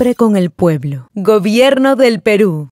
siempre con el pueblo. Gobierno del Perú.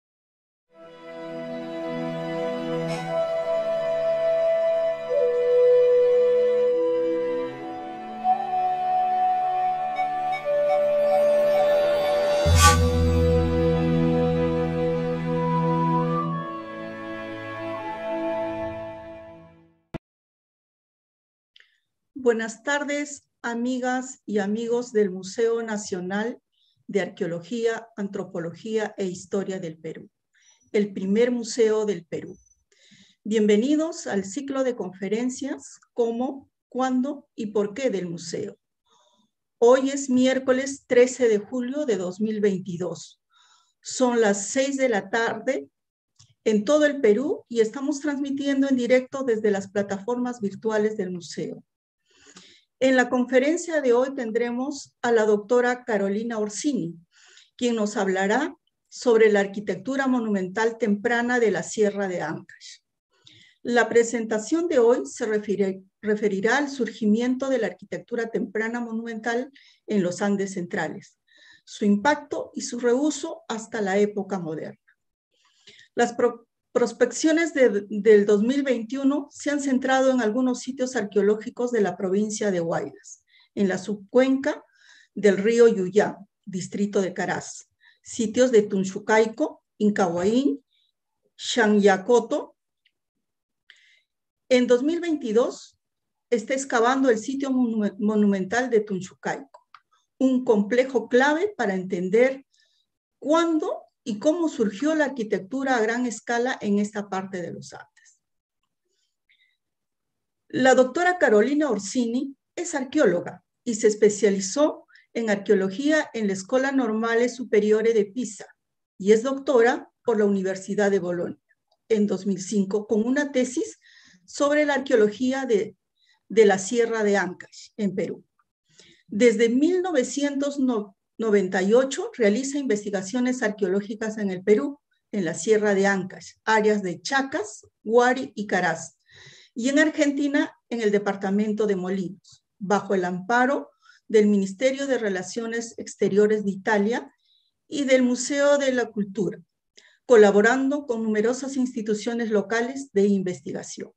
Buenas tardes, amigas y amigos del Museo Nacional de Arqueología, Antropología e Historia del Perú, el primer museo del Perú. Bienvenidos al ciclo de conferencias Cómo, Cuándo y Por qué del Museo. Hoy es miércoles 13 de julio de 2022. Son las 6 de la tarde en todo el Perú y estamos transmitiendo en directo desde las plataformas virtuales del museo. En la conferencia de hoy tendremos a la doctora Carolina Orsini, quien nos hablará sobre la arquitectura monumental temprana de la Sierra de Ancash. La presentación de hoy se referirá al surgimiento de la arquitectura temprana monumental en los Andes centrales, su impacto y su reuso hasta la época moderna. Las prospecciones del 2021 se han centrado en algunos sitios arqueológicos de la provincia de Guayas, en la subcuenca del río Yuyá, distrito de Caraz, sitios de Tunchucaico, Incahuaín, Shangyacoto. En 2022 está excavando el sitio monumental de Tunchucaico, un complejo clave para entender cuándo y cómo surgió la arquitectura a gran escala en esta parte de los Andes. La doctora Carolina Orsini es arqueóloga y se especializó en arqueología en la Escuela Normale Superiore de Pisa y es doctora por la Universidad de Bolonia en 2005 con una tesis sobre la arqueología de, de la Sierra de Ancash en Perú. Desde 1990, 98 realiza investigaciones arqueológicas en el Perú, en la Sierra de Ancash, áreas de Chacas, Huari y Caraz, y en Argentina, en el departamento de Molinos, bajo el amparo del Ministerio de Relaciones Exteriores de Italia y del Museo de la Cultura, colaborando con numerosas instituciones locales de investigación.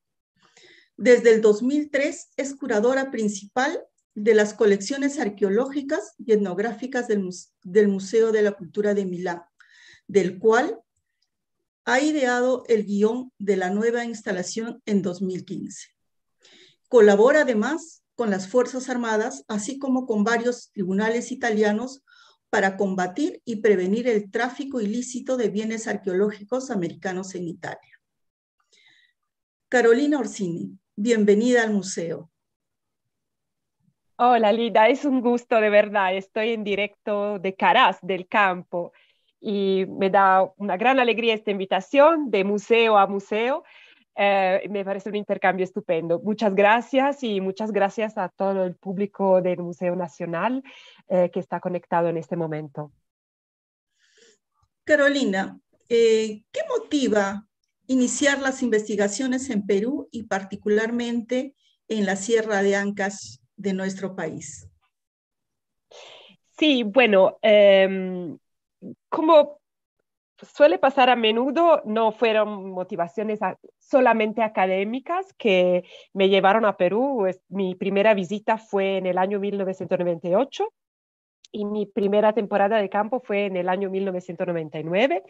Desde el 2003 es curadora principal de las colecciones arqueológicas y etnográficas del, Museo de la Cultura de Milán, del cual ha ideado el guión de la nueva instalación en 2015. Colabora además con las Fuerzas Armadas, así como con varios tribunales italianos para combatir y prevenir el tráfico ilícito de bienes arqueológicos americanos en Italia. Carolina Orsini, bienvenida al museo. Hola Lida, es un gusto de verdad. Estoy en directo de Caraz, del campo, y me da una gran alegría esta invitación de museo a museo. Eh, me parece un intercambio estupendo. Muchas gracias y muchas gracias a todo el público del Museo Nacional eh, que está conectado en este momento. Carolina, eh, ¿qué motiva iniciar las investigaciones en Perú y particularmente en la Sierra de Ancas de nuestro país. Sí, bueno, em, como suele pasar a menudo, no fueron motivaciones solamente académicas que me llevaron a Perú. Mi primera visita fue en el año 1998 y mi primera temporada de campo fue en el año 1999.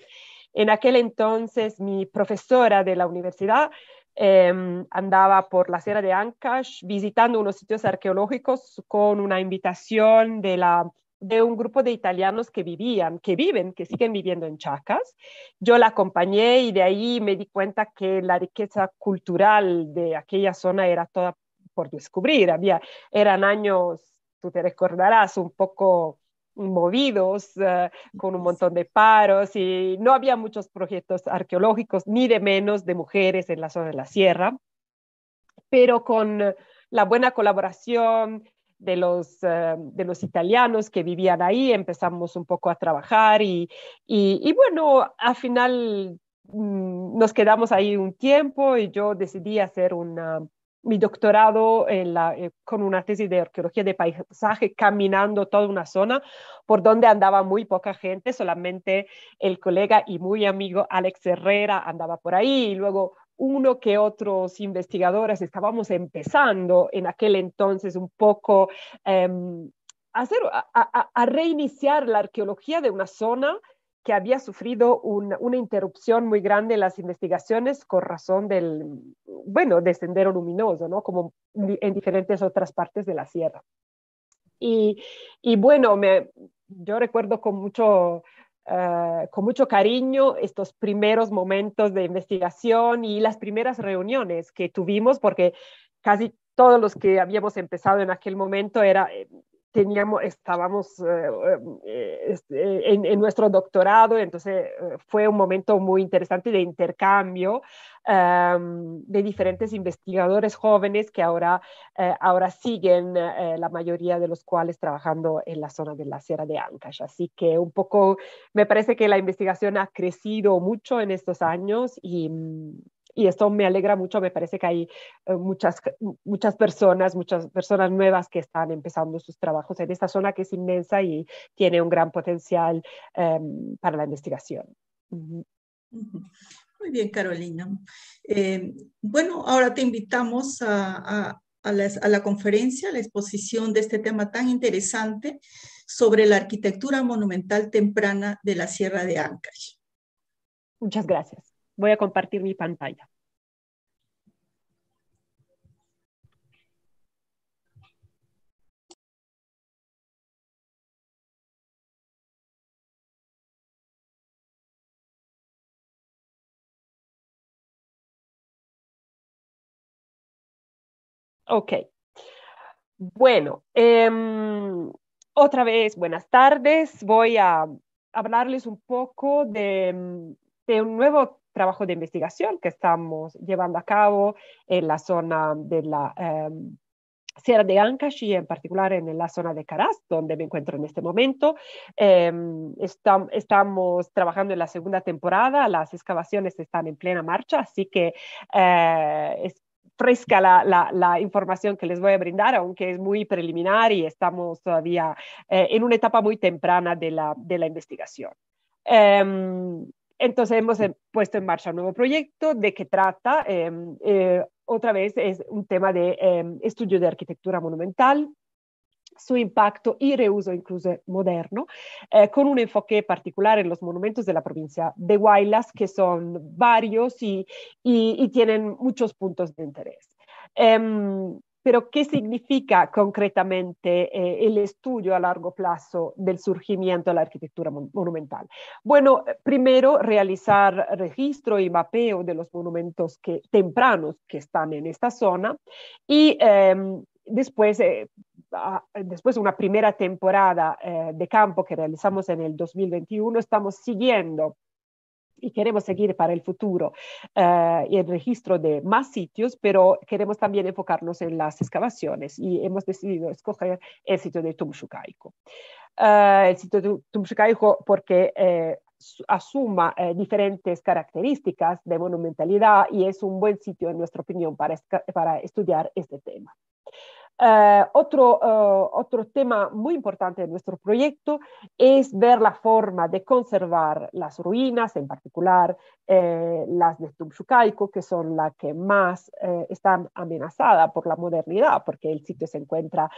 En aquel entonces mi profesora de la universidad Em, andaba por la Sierra de Ancash visitando unos sitios arqueológicos con una invitación de la de un grupo de italianos que vivían, que viven, que siguen viviendo en Chacas. Yo la acompañé y de ahí me di cuenta que la riqueza cultural de aquella zona era toda por descubrir. Había, eran años, tú te recordarás, un poco movidos, ah, con un montón de paros y no había muchos proyectos arqueológicos, ni de menos de mujeres en la zona de la sierra, pero con la buena colaboración de los, ah, de los italianos que vivían ahí, empezamos un poco a trabajar y, bueno, al final mm, nos quedamos ahí un tiempo y yo decidí hacer una mi doctorado eh, con una tesis de arqueología de paisaje, caminando toda una zona por donde andaba muy poca gente, solamente el colega y muy amigo Alex Herrera andaba por ahí y luego uno que otros investigadores estábamos empezando en aquel entonces un poco em, a reiniciar la arqueología de una zona que había sufrido una interrupción muy grande en las investigaciones con razón del, bueno, de Sendero Luminoso, ¿no? Como en diferentes otras partes de la sierra. Y, bueno, me, yo recuerdo con mucho, eh, con mucho cariño estos primeros momentos de investigación y las primeras reuniones que tuvimos, porque casi todos los que habíamos empezado en aquel momento era, eh, teníamos, estábamos eh, eh, este, en, nuestro doctorado, entonces eh, fue un momento muy interesante de intercambio de diferentes investigadores jóvenes que ahora, ahora siguen, la mayoría de los cuales trabajando en la zona de la Sierra de Ancash. Así que un poco me parece que la investigación ha crecido mucho en estos años y y esto me alegra mucho, me parece que hay eh, muchas, muchas personas, muchas personas nuevas que están empezando sus trabajos en esta zona que es inmensa y tiene un gran potencial em, para la investigación. Muy bien, Carolina. Eh, bueno, ahora te invitamos a, a, la, conferencia, a la exposición de este tema tan interesante sobre la arquitectura monumental temprana de la Sierra de Ancash. Muchas gracias voy a compartir mi pantalla. Ok. Bueno, em, otra vez, buenas tardes. Voy a hablarles un poco de, de un nuevo trabajo de investigación que estamos llevando a cabo en la zona de la em, Sierra de Ancash y en particular en la zona de Caraz, donde me encuentro en este momento. Em, estamos trabajando en la segunda temporada, las excavaciones están en plena marcha, así que eh, es fresca la, información que les voy a brindar, aunque es muy preliminar y estamos todavía eh, en una etapa muy temprana de la, de la investigación. Em, entonces hemos puesto en marcha un nuevo proyecto. ¿De qué trata? Em, eh, otra vez es un tema de em, estudio de arquitectura monumental, su impacto y reuso incluso moderno, eh, con un enfoque particular en los monumentos de la provincia de Huaylas, que son varios y, tienen muchos puntos de interés. Em, pero, ¿qué significa concretamente eh, el estudio a largo plazo del surgimiento de la arquitectura monumental? Bueno, eh, primero, realizar registro y mapeo de los monumentos que, tempranos que están en esta zona y em, después... Eh, ah, después una primera temporada de campo que realizamos en el 2021, estamos siguiendo y queremos seguir para el futuro eh, y el registro de más sitios, pero queremos también enfocarnos en las excavaciones y hemos decidido escoger el sitio de Tumshukaiko. Eh, el sitio de porque eh, asuma diferentes características de monumentalidad y es un buen sitio, en nuestra opinión, para, para estudiar este tema. Eh, otro, eh, otro tema muy importante de nuestro proyecto es ver la forma de conservar las ruinas, en particular eh, las de Tumxucalco, que son las que más están amenazadas por la modernidad, porque el sitio se encuentra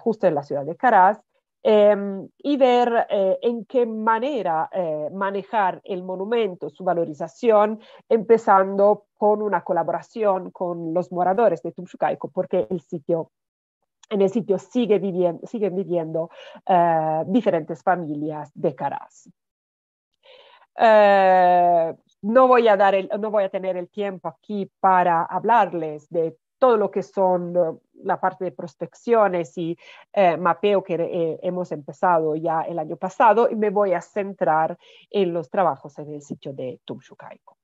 justo en la ciudad de Caraz. Em, y ver en qué manera manejar el monumento, su valorización, empezando con una colaboración con los moradores de Tumxucaico, porque el sitio en el sitio sigue viviendo, siguen viviendo eh, diferentes familias de Caraz. Eh, no, voy a dar no voy a tener el tiempo aquí para hablarles de todo lo que son eh, la parte de prospecciones y mapeo que hemos empezado ya el año pasado y me voy a centrar en los trabajos en el sitio de Tumshukaiko.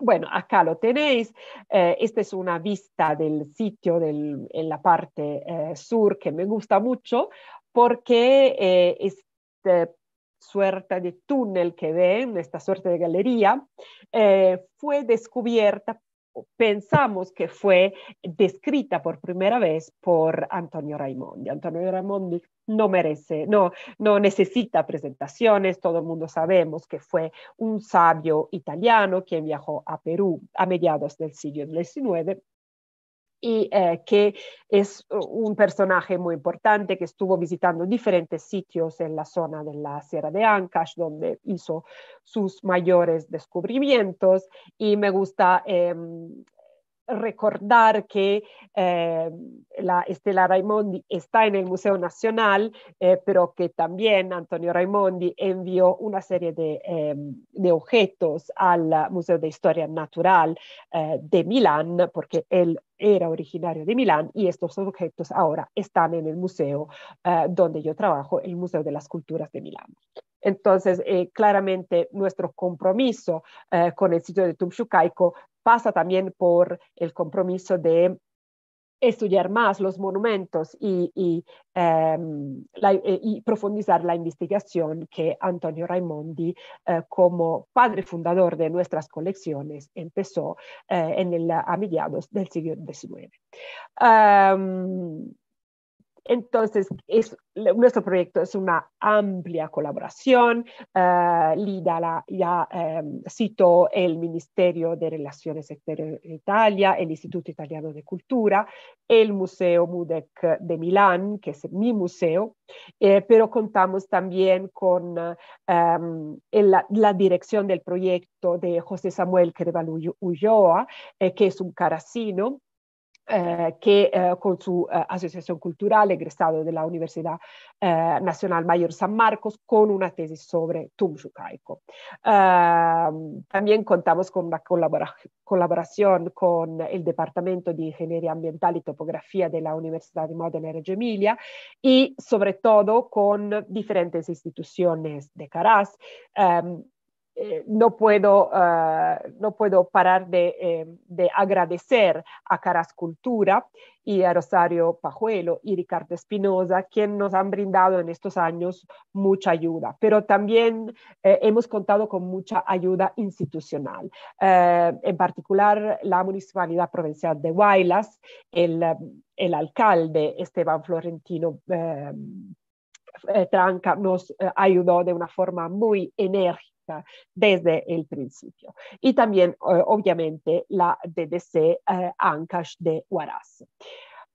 Bueno, acá lo tenéis. Eh, esta es una vista del sitio en la parte eh, sur que me gusta mucho porque eh, esta suerte de túnel que ven, esta suerte de galería, fue descubierta pensamos que fue descrita por primera vez por Antonio Raimondi. Antonio Raimondi no merece, no, no necesita presentaciones, todo el mundo sabemos que fue un sabio italiano quien viajó a Perú a mediados del siglo XIX y eh, que es un personaje muy importante que estuvo visitando diferentes sitios en la zona de la Sierra de Ancash, donde hizo sus mayores descubrimientos. Y me gusta em, recordar que eh, la Estela Raimondi está en el Museo Nacional, eh, pero que también Antonio Raimondi envió una serie de, em, de objetos al Museo de Historia Natural de Milán, porque él era originario de Milán y estos objetos ahora están en el museo eh, donde yo trabajo, el Museo de las Culturas de Milán. Entonces, eh, claramente nuestro compromiso eh, con el sitio de Tumshucaico pasa también por el compromiso de estudiar más los monumentos em, eh, y, profundizar la investigación que Antonio Raimondi, eh, como padre fundador de nuestras colecciones, empezó eh, en a mediados del siglo XIX. Entonces, nuestro proyecto es una amplia colaboración. Uh, ya em, citó el Ministerio de Relaciones Exteriores de Italia, el Instituto Italiano de Cultura, el Museo MUDEC de Milán, que es mi museo, eh, pero contamos también con em, la, dirección del proyecto de José Samuel Creval Ulloa, eh, que es un carasino que eh, eh, con su eh, asociación cultural, egresado de la Universidad Nacional Mayor San Marcos con una tesis sobre Tumxucaico. Ehm, también contamos con una colaboración con el Departamento de Ingeniería Ambiental y Topografía de la Universidad de Modena Reggio Emilia y sobre todo con diferentes instituciones de Caras ehm, eh, no, puedo, ah, no puedo parar eh, de, agradecer a Caras Cultura y a Rosario Pajuelo y Ricardo Espinosa, quien nos han brindado en estos años mucha ayuda, pero también eh, hemos contado con mucha ayuda institucional, en particular la Municipalidad Provincial de Huaylas, el alcalde Esteban Florentino. Tranca nos ayudó de una forma muy enérgica desde el principio. Y también, eh, obviamente, la DDC eh, Ancash de Huaraz.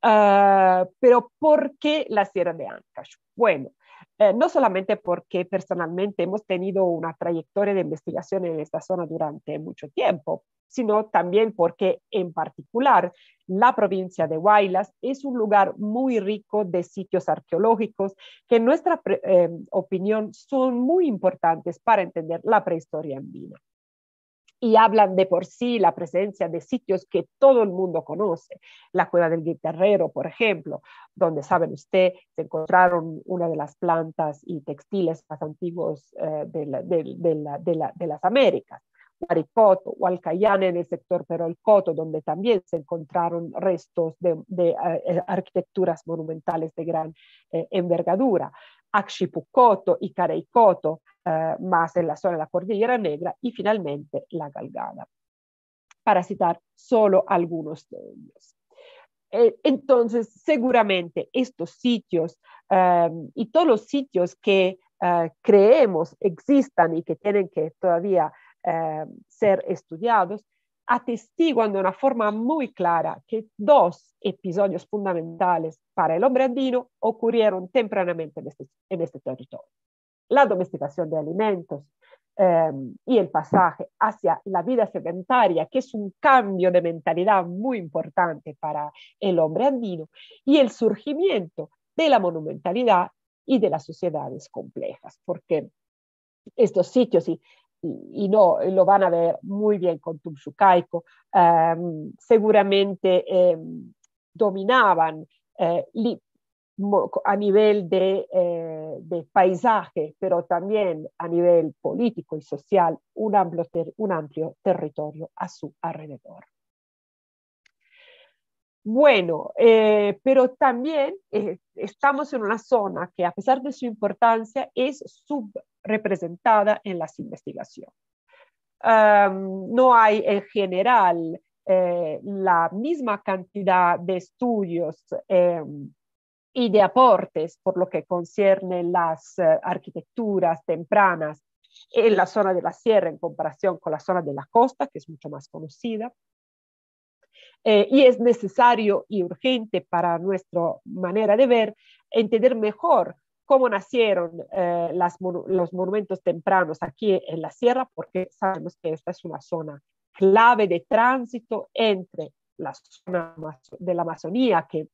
Ah, pero ¿por qué la Sierra de Ancash? Bueno, eh, no solamente porque personalmente hemos tenido una trayectoria de investigación en esta zona durante mucho tiempo, sino también porque en particular la provincia de Huaylas es un lugar muy rico de sitios arqueológicos que en nuestra eh, opinión son muy importantes para entender la prehistoria andina y hablan de por sí la presencia de sitios que todo el mundo conoce. La cueva del guitarrero, por ejemplo, donde, saben usted, se encontraron una de las plantas y textiles más antiguos eh, de, las Américas. o Hualcayana en el sector Perolcoto, donde también se encontraron restos de, eh, arquitecturas monumentales de gran eh, envergadura axipucoto, y Kareikoto, eh, más en la zona de la Cordillera Negra, y finalmente la Galgada, para citar solo algunos de ellos. E, entonces, seguramente estos sitios ehm, y todos los sitios que eh, creemos existan y que tienen que todavía eh, ser estudiados, atestiguan de una forma muy clara que dos episodios fundamentales para el hombre andino ocurrieron tempranamente en este, este territorio. La domesticación de alimentos em, y el pasaje hacia la vida sedentaria, que es un cambio de mentalidad muy importante para el hombre andino, y el surgimiento de la monumentalidad y de las sociedades complejas, porque estos sitios y y, no, eh, lo van a ver muy bien con Tumshucaico, em, seguramente em, dominaban eh, a nivel eh, de, paisaje, pero también a nivel político y social, un amplio, territorio a su alrededor. Bueno, pero también estamos en una zona que a pesar de su importancia es sub, representada en las investigaciones. no hay en general eh, la misma cantidad de estudios em, y de aportes por lo que concierne las eh, arquitecturas tempranas en la zona de la sierra en comparación con la zona de la costa, que es mucho más conocida. Eh, y es necesario y urgente para nuestra manera de ver entender mejor cómo nacieron eh, las, los monumentos tempranos aquí en la sierra, porque sabemos que esta es una zona clave de tránsito entre la zona de la Amazonía, que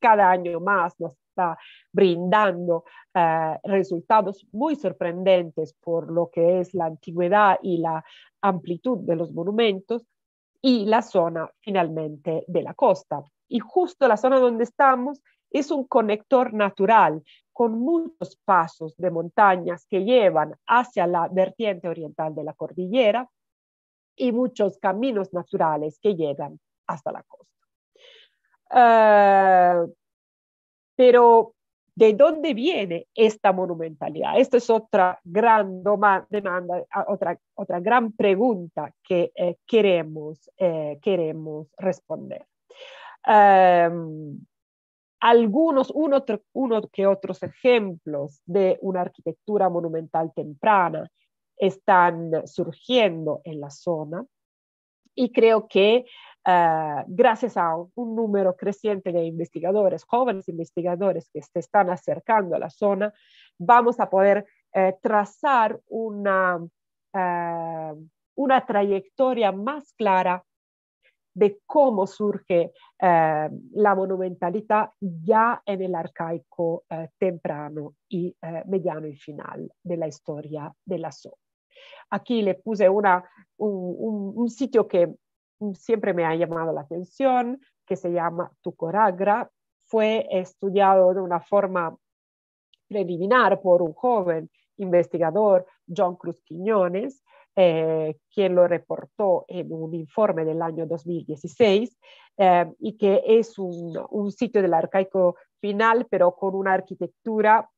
cada año más nos está brindando eh, resultados muy sorprendentes por lo que es la antigüedad y la amplitud de los monumentos, y la zona finalmente de la costa. Y justo la zona donde estamos es un conector natural con muchos pasos de montañas que llevan hacia la vertiente oriental de la cordillera y muchos caminos naturales que llegan hasta la costa. Ah, pero, ¿de dónde viene esta monumentalidad? Esta es otra gran demanda, otra, otra gran pregunta que eh, queremos, eh, queremos responder. Ah, algunos, uno, que otros ejemplos de una arquitectura monumental temprana están surgiendo en la zona y creo que ah, gracias a un, número creciente de investigadores, jóvenes investigadores que se están acercando a la zona, vamos a poder eh, trazar ah, una trayectoria más clara de cómo surge eh, la monumentalidad ya en el arcaico eh, temprano y eh, mediano y final de la historia de la SO. Aquí le puse una, un, un, sitio que siempre me ha llamado la atención, que se llama Tucoragra. Fue estudiado de una forma preliminar por un joven investigador, John Cruz Quiñones, eh, quien lo reportó en un informe del año 2016 eh, y que es un, sitio del arcaico final, pero con una arquitectura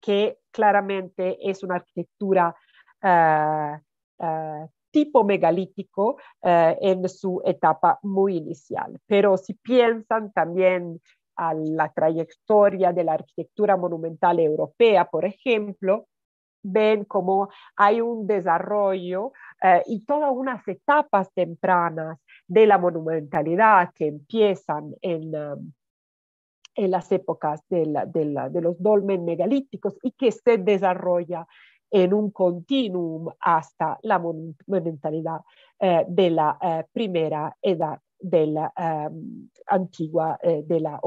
que claramente es una arquitectura eh, tipo megalítico en su etapa muy inicial. Pero si piensan también a la trayectoria de la arquitectura monumental europea, por ejemplo, ven cómo hay un desarrollo eh, y todas unas etapas tempranas de la monumentalidad que empiezan en... Um, las épocas de, de, los dolmen megalíticos y que se desarrolla en un continuum hasta la monumentalidad eh, de la eh, primera edad de la um, antigua de la,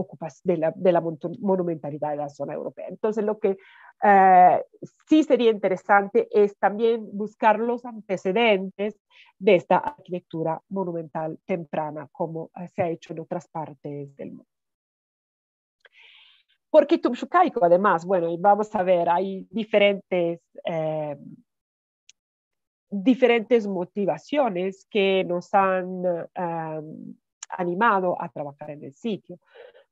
de la monumentalidad de la zona europea. Entonces, lo que eh, sí sería interesante es también buscar los antecedentes de esta arquitectura monumental temprana, como eh, se ha hecho en otras partes del mundo. Porque Tumxucaico, además, bueno, vamos a ver, hay diferentes, eh, diferentes motivaciones que nos han animado a trabajar en el sitio.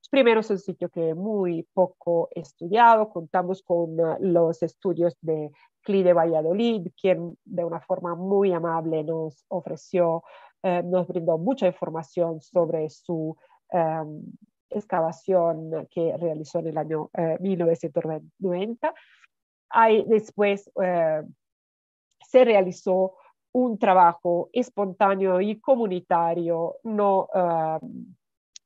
Primero es un sitio que es muy poco estudiado, contamos con ah, los estudios de Clive Valladolid, quien de una forma muy amable nos ofreció, eh, nos brindó mucha información sobre su em, excavación que realizó en el año 1990. Eh, Ahí después eh, se realizó un trabajo espontáneo y comunitario, no... Em,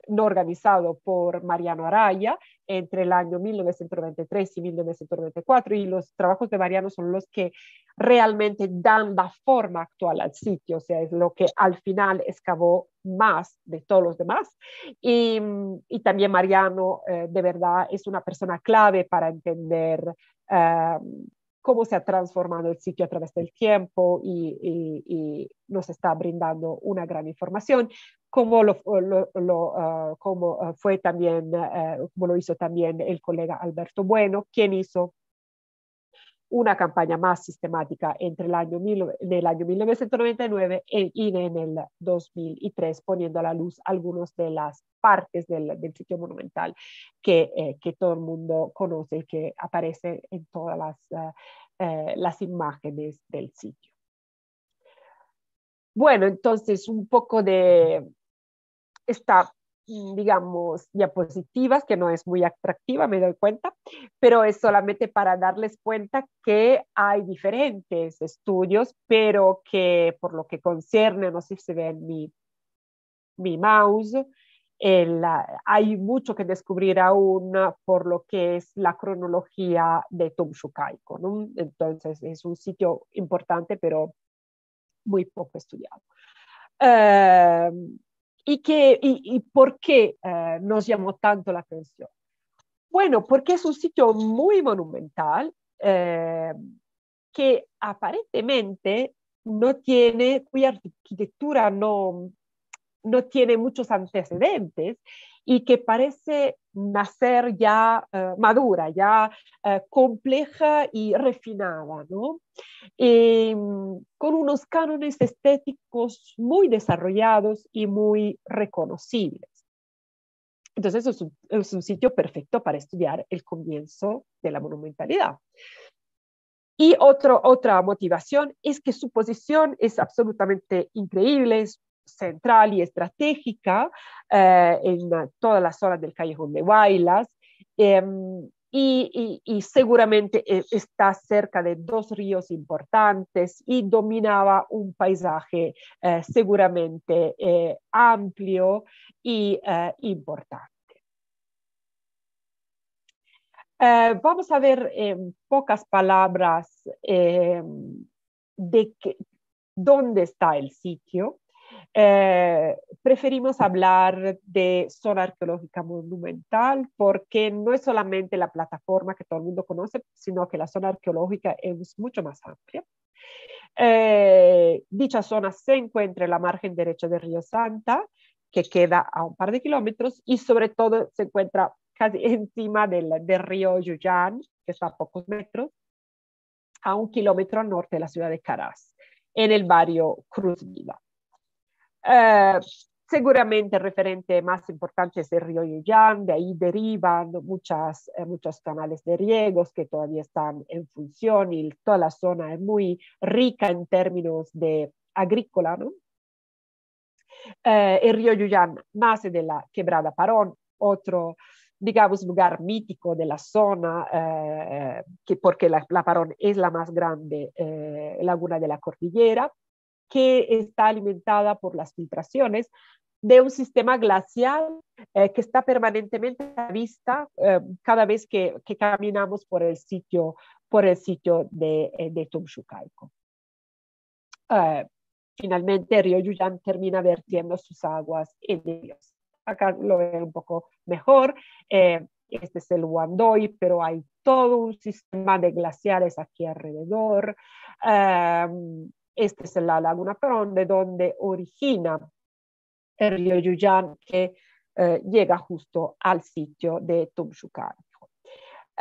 no organizado por Mariano Araya entre el año 1993 y 1994 y los trabajos de Mariano son los que realmente dan la forma actual al sitio, o sea, es lo que al final excavó más de todos los demás. Y, también Mariano eh, de verdad es una persona clave para entender eh, cómo se ha transformado el sitio a través del tiempo y, nos está brindando una gran información como lo, fue ah, ah, también, ah, como lo hizo también el colega Alberto Bueno, quien hizo una campaña más sistemática entre el año, en el año 1999 y en el 2003, poniendo a la luz algunas de las partes del, sitio monumental que, eh, que, todo el mundo conoce y que aparece en todas las, eh, las imágenes del sitio. Bueno, entonces un poco de, está, mm, digamos, diapositivas, que no es muy atractiva, me doy cuenta, pero es solamente para darles cuenta que hay diferentes estudios, pero que por lo que concierne, no sé si se ve en mi, mi mouse, ah, hay mucho que descubrir aún ah, por lo que es la cronología de Tom ¿no? Entonces es un sitio importante, pero muy poco estudiado. Em, y, que, y, por qué eh, nos llamó tanto la atención. Bueno, porque es un sitio muy monumental eh, que aparentemente no tiene, cuya arquitectura no, no tiene muchos antecedentes y que parece nacer ya eh, madura, ya eh, compleja y refinada, ¿no? Em, con unos cánones estéticos muy desarrollados y muy reconocibles. Entonces es un, sitio perfecto para estudiar el comienzo de la monumentalidad. Y otra motivación es que su posición es absolutamente increíble, es central y estratégica eh, en toda la zona del Callejón de Huaylas em, y, seguramente eh, está cerca de dos ríos importantes y dominaba un paisaje eh, seguramente amplio y importante. vamos a ver en pocas palabras em, de dónde está el sitio. Eh, preferimos hablar de zona arqueológica monumental porque no es solamente la plataforma que todo el mundo conoce, sino que la zona arqueológica es mucho más amplia. Eh, dicha zona se encuentra en la margen derecha del río Santa, que queda a un par de kilómetros y sobre todo se encuentra casi encima del, del río Yuyán, que está a pocos metros, a un kilómetro al norte de la ciudad de Caraz, en el barrio Cruz Viva. Eh, seguramente el referente más importante es el río Yuyán, de ahí derivan eh, muchos canales de riegos que todavía están en función y toda la zona es muy rica en términos de agrícola. el eh, río Yuyán nace de la quebrada Parón, otro digamos, lugar mítico de la zona, que porque la, Parón es la más grande laguna de la cordillera, que está alimentada por las filtraciones de un sistema glacial eh, que está permanentemente a vista eh, cada vez que, caminamos por el sitio, por el sitio de, eh, de finalmente, el río Yuyan termina vertiendo sus aguas en ellos. Acá lo ven un poco mejor. este es el Wandoy, pero hay todo un sistema de glaciares aquí alrededor esta es la laguna Perón, de donde origina el río Yuyán que eh, llega justo al sitio de Tumshukaico.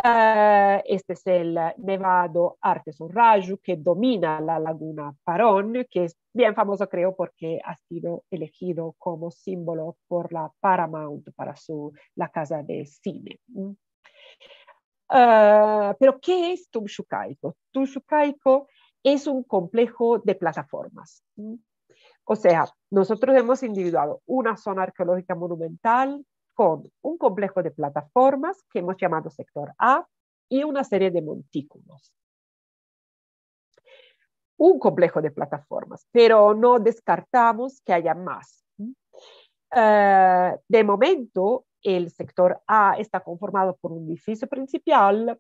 Eh, este es el nevado Arte Raju que domina la laguna Parón, que es bien famoso creo porque ha sido elegido como símbolo por la Paramount para su, la casa de cine. Mm. Eh, pero ¿qué es Tumshukaiko es un complejo de plataformas. O sea, nosotros hemos individuado una zona arqueológica monumental con un complejo de plataformas que hemos llamado sector A y una serie de montículos. Un complejo de plataformas, pero no descartamos que haya más. Eh, de momento, el sector A está conformado por un edificio principal,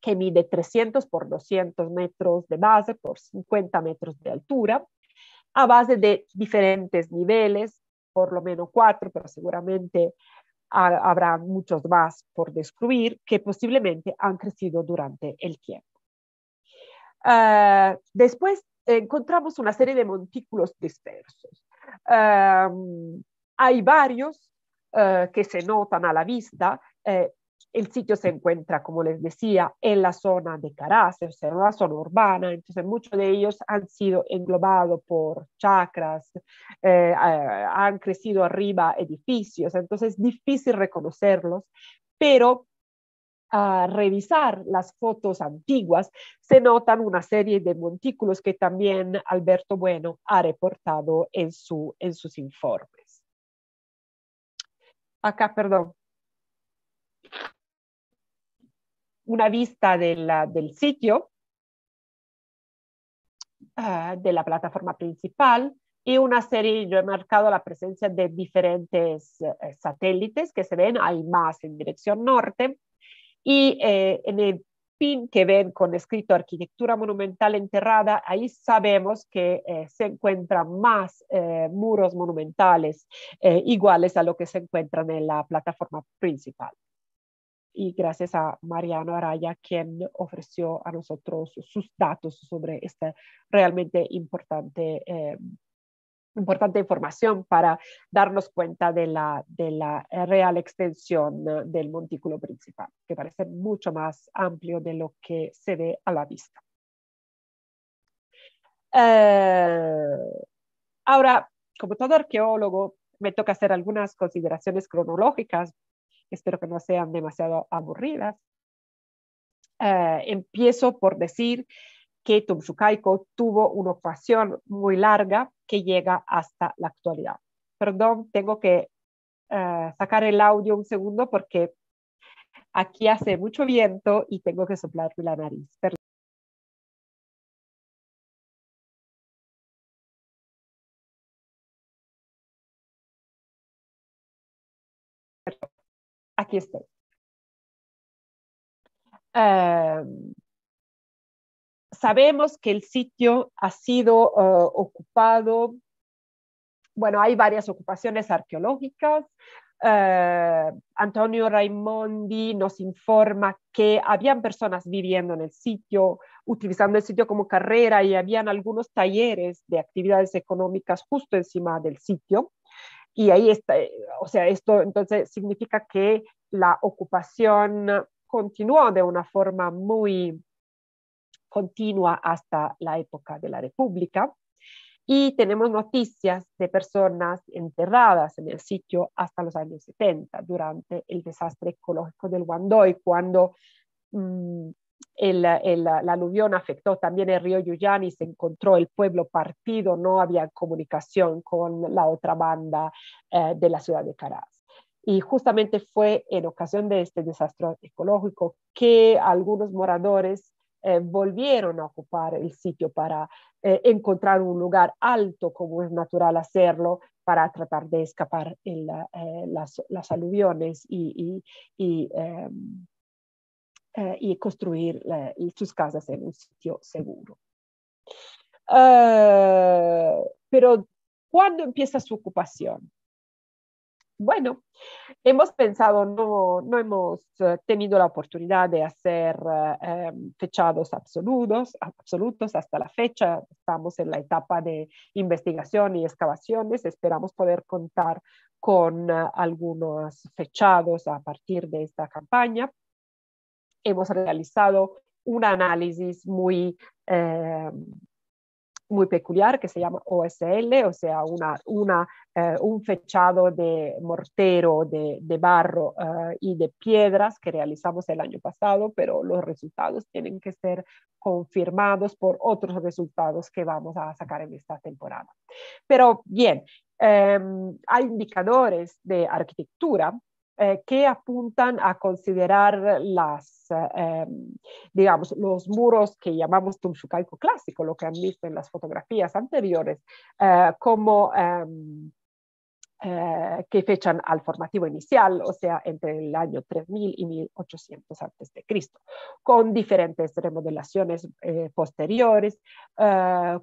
que mide 300 por 200 metros de base, por 50 metros de altura, a base de diferentes niveles, por lo menos cuatro, pero seguramente habrá muchos más por descubrir, que posiblemente han crecido durante el tiempo. Ah, después encontramos una serie de montículos dispersos. Ah, hay varios ah, que se notan a la vista, eh, el sitio se encuentra, como les decía, en la zona de Caraz, sea, en la zona urbana, entonces muchos de ellos han sido englobados por chacras, eh, han crecido arriba edificios, entonces es difícil reconocerlos, pero a revisar las fotos antiguas, se notan una serie de montículos que también Alberto Bueno ha reportado en, su, en sus informes. Acá, perdón, una vista del sitio, ah, de la plataforma principal, y una serie, yo he marcado la presencia de diferentes eh, satélites que se ven, hay más en dirección norte, y eh, en el pin que ven con escrito arquitectura monumental enterrada, ahí sabemos que eh, se encuentran más muros monumentales iguales a lo que se encuentran en la plataforma principal y gracias a Mariano Araya, quien ofreció a nosotros sus datos sobre esta realmente importante, eh, importante información para darnos cuenta de la, de la real extensión del montículo principal, que parece mucho más amplio de lo que se ve a la vista. Eh, ahora, como todo arqueólogo, me toca hacer algunas consideraciones cronológicas espero que no sean demasiado aburridas. Eh, empiezo por decir que Tumshukaiko tuvo una ocupación muy larga que llega hasta la actualidad. Perdón, tengo que eh, sacar el audio un segundo porque aquí hace mucho viento y tengo que soplarme la nariz. Perdón. aquí estoy. Em, sabemos que el sitio ha sido eh, ocupado, bueno, hay varias ocupaciones arqueológicas. Eh, Antonio Raimondi nos informa que habían personas viviendo en el sitio, utilizando el sitio como carrera y habían algunos talleres de actividades económicas justo encima del sitio. Y ahí está, eh, o sea, esto entonces significa que la ocupación continuó de una forma muy continua hasta la época de la República. Y tenemos noticias de personas enterradas en el sitio hasta los años 70, durante el desastre ecológico del Wandoy cuando mm, el, la, aluvión afectó también el río y se encontró el pueblo partido, no había comunicación con la otra banda eh, de la ciudad de Caraz. Y justamente fue en ocasión de este desastre ecológico que algunos moradores eh, volvieron a ocupar el sitio para eh, encontrar un lugar alto, como es natural hacerlo, para tratar de escapar las, aluviones y, y eh, y construir sus casas en un sitio seguro. Eh, pero, ¿cuándo empieza su ocupación? Bueno, hemos pensado, no, no hemos eh, tenido la oportunidad de hacer em, fechados absolutos, absolutos hasta la fecha. Estamos en la etapa de investigación y excavaciones. Esperamos poder contar con algunos fechados a partir de esta campaña hemos realizado un análisis muy, eh, muy peculiar que se llama OSL, o sea, una, una, eh, un fechado de mortero, de, de barro eh, y de piedras que realizamos el año pasado, pero los resultados tienen que ser confirmados por otros resultados que vamos a sacar en esta temporada. Pero bien, em, hay indicadores de arquitectura eh, que apuntan a considerar las, eh, los muros que llamamos Tumshukaiko clásico, lo que han visto en las fotografías anteriores, eh, como em, que fechan al formativo inicial, o sea, entre el año 3000 y 1800 a.C., con diferentes remodelaciones posteriores,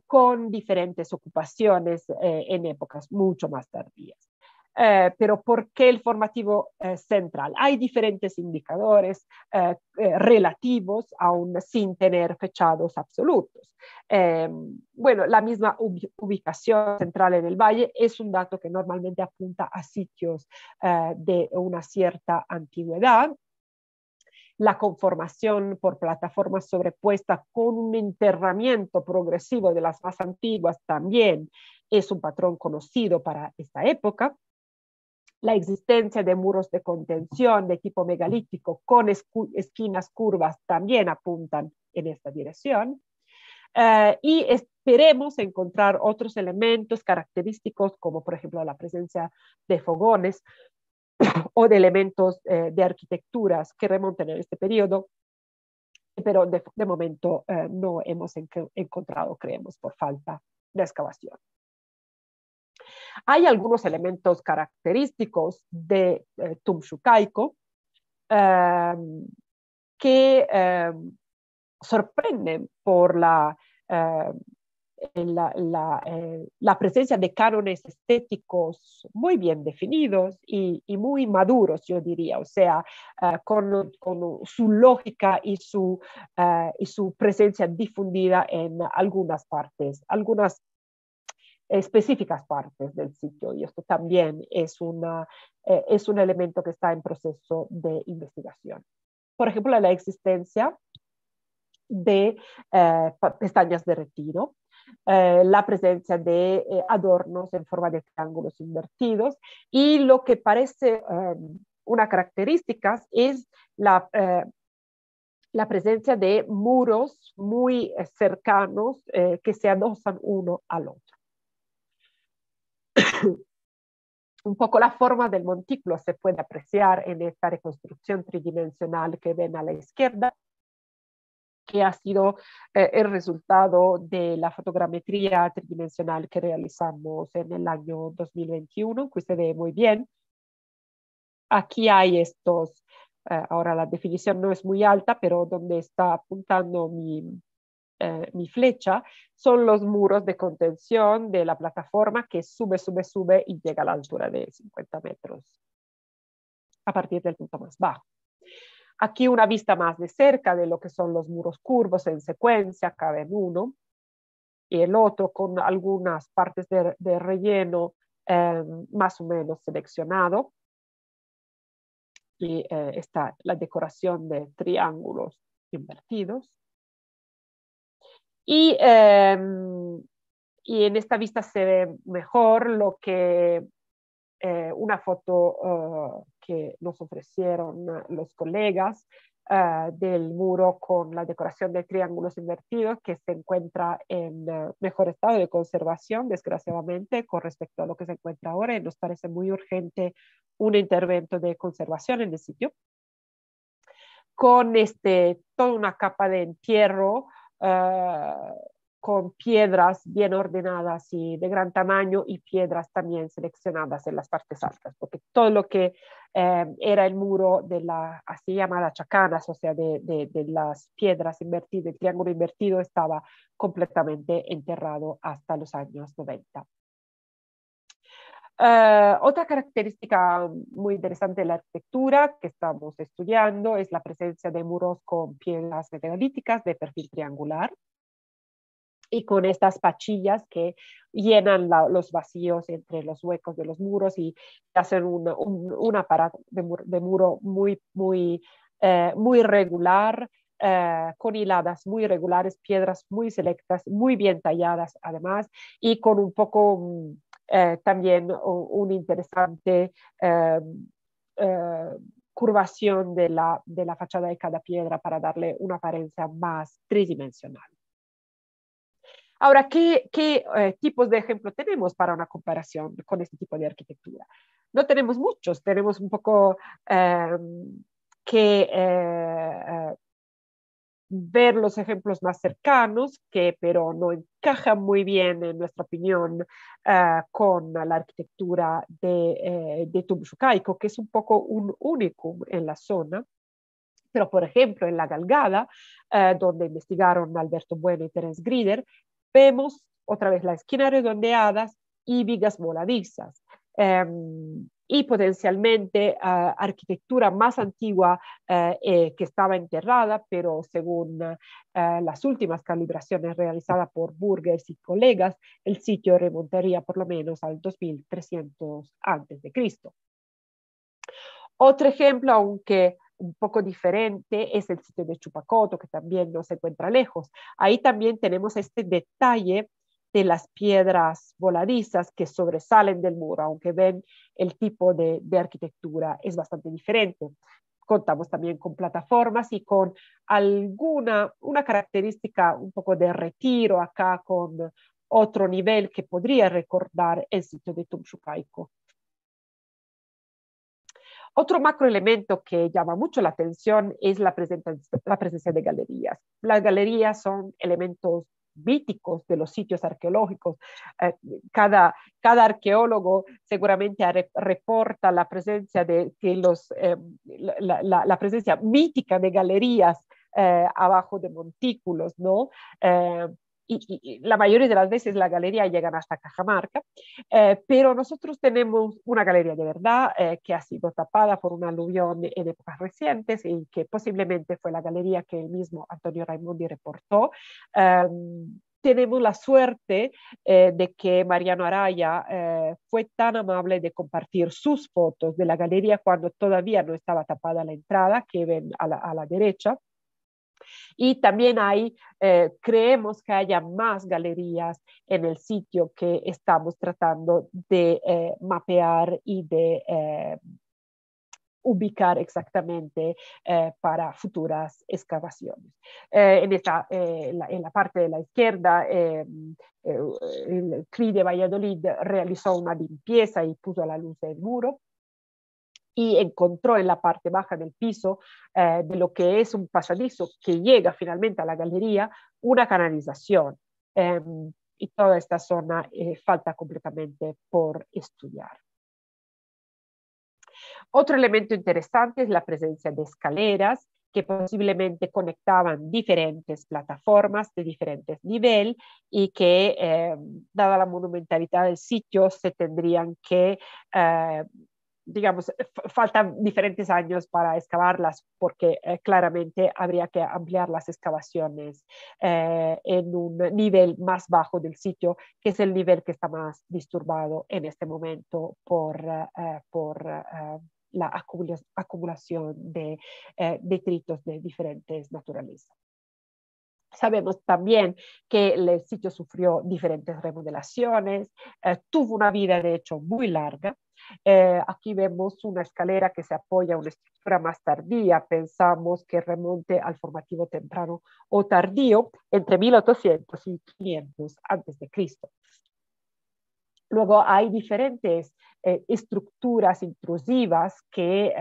con diferentes ocupaciones en épocas mucho más tardías. Eh, pero ¿por qué el formativo eh, central? Hay diferentes indicadores eh, relativos aún sin tener fechados absolutos. Em, bueno, la misma ubicación central en el valle es un dato que normalmente apunta a sitios de una cierta antigüedad, la conformación por plataformas sobrepuestas con un enterramiento progresivo de las más antiguas también es un patrón conocido para esta época la existencia de muros de contención de tipo megalítico con esquinas curvas también apuntan en esta dirección. Eh, y esperemos encontrar otros elementos característicos, como por ejemplo la presencia de fogones o de elementos eh, de arquitecturas que remonten a este periodo, pero de, momento eh, no hemos encontrado, creemos, por falta de excavación. Hay algunos elementos característicos de eh, em, que em, sorprenden por em, eh, la, presencia de cánones estéticos muy bien definidos y, muy maduros, yo diría, o sea, eh, con, con, su lógica y su, eh, y su presencia difundida en algunas partes, algunas específicas partes del sitio y esto también es, una, eh, es un elemento que está en proceso de investigación. Por ejemplo, la existencia de eh, pestañas de retiro, eh, la presencia de adornos en forma de triángulos invertidos y lo que parece em, una característica es la la presencia de muros muy cercanos que se adosan uno al otro. un poco la forma del montículo se puede apreciar en esta reconstrucción tridimensional que ven a la izquierda, que ha sido eh, el resultado de la fotogrametría tridimensional que realizamos en el año 2021, que se ve muy bien. Aquí hay estos, eh, ahora la definición no es muy alta, pero donde está apuntando mi, eh, mi flecha, son los muros de contención de la plataforma que sube, sube, sube y llega a la altura de 50 metros, a partir del punto más bajo. Aquí una vista más de cerca de lo que son los muros curvos en secuencia, cada uno, y el otro con algunas partes de, relleno em, más o menos seleccionado. Y eh, está la decoración de triángulos invertidos. Y, eh, y en esta vista se ve mejor lo que eh, una foto oh, que nos ofrecieron ah, los colegas ah, del muro con la decoración de triángulos invertidos que se encuentra en eh, mejor estado de conservación, desgraciadamente, con respecto a lo que se encuentra ahora. Y nos parece muy urgente un intervento de conservación en el sitio con este, toda una capa de entierro eh, con piedras bien ordenadas y de gran tamaño y piedras también seleccionadas en las partes altas, porque todo lo que eh, era el muro de la así llamada chacanas, o sea, de, de las piedras invertidas, el triángulo invertido, estaba completamente enterrado hasta los años 90. Ah, otra característica muy interesante de la arquitectura que estamos estudiando es la presencia de muros con piedras megalíticas de perfil triangular y con estas pachillas que llenan los vacíos entre los huecos de los muros y hacen una, un, aparato de, muro muy, muy, eh, muy regular, eh, con hiladas muy regulares, piedras muy selectas, muy bien talladas además, y con un poco mm, eh, también una interesante em, eh, curvación de la, de la fachada de cada piedra para darle una apariencia más tridimensional. Ahora, ¿qué, qué eh, tipos de ejemplo tenemos para una comparación con este tipo de arquitectura? No tenemos muchos, tenemos un poco em, que ver los ejemplos más cercanos, que pero no encajan muy bien, en nuestra opinión, ah, con la arquitectura de, eh, que es un poco un unicum en la zona. Pero, por ejemplo, en La Galgada, ah, donde investigaron Alberto Bueno y Terence Grider, vemos otra vez las esquinas redondeadas y vigas voladizas. Em, y potencialmente ah, arquitectura más antigua ah, eh, que estaba enterrada, pero según ah, las últimas calibraciones realizadas por Burgers y colegas, el sitio remontaría por lo menos al 2300 a.C. Otro ejemplo, aunque un poco diferente es el sitio de Chupacoto, que también no se encuentra lejos. Ahí también tenemos este detalle de las piedras voladizas que sobresalen del muro, aunque ven el tipo de, arquitectura es bastante diferente. Contamos también con plataformas y con alguna, una característica un poco de retiro acá con otro nivel que podría recordar el sitio de Tumxucaico. Otro macroelemento que llama mucho la atención es la presencia de galerías. Las galerías son elementos míticos de los sitios arqueológicos. Eh, cada, cada arqueólogo seguramente reporta la presencia, de, que los, em, la, presencia mítica de galerías eh, abajo de montículos, ¿no? Eh, y, la mayoría de las veces la galería llega hasta Cajamarca, eh, pero nosotros tenemos una galería de verdad eh, que ha sido tapada por un aluvión en épocas recientes y que posiblemente fue la galería que el mismo Antonio Raimondi reportó. Em, tenemos la suerte eh, de que Mariano Araya fue tan amable de compartir sus fotos de la galería cuando todavía no estaba tapada la entrada que ven a la, a la derecha y también hay, eh, creemos que haya más galerías en el sitio que estamos tratando de eh, mapear y de eh, ubicar exactamente para futuras excavaciones. en, la, parte de la izquierda, el CRI de Valladolid realizó una limpieza y puso a la luz el muro y encontró en la parte baja del piso eh, de lo que es un pasadizo que llega finalmente a la galería una canalización. Em, y toda esta zona eh, falta completamente por estudiar. Otro elemento interesante es la presencia de escaleras que posiblemente conectaban diferentes plataformas de diferentes niveles y que, em, dada la monumentalidad del sitio, se tendrían que eh, digamos, eh, faltan diferentes años para excavarlas porque eh, claramente habría que ampliar las excavaciones eh, en un nivel más bajo del sitio, que es el nivel que está más disturbado en este momento por, por la acumulación de detritos de diferentes naturalezas. Sabemos también que el sitio sufrió diferentes remodelaciones, eh, tuvo una vida de hecho muy larga. Eh, aquí vemos una escalera que se apoya a una estructura más tardía, pensamos que remonte al formativo temprano o tardío entre 1800 y 500 antes Luego hay diferentes eh, estructuras intrusivas que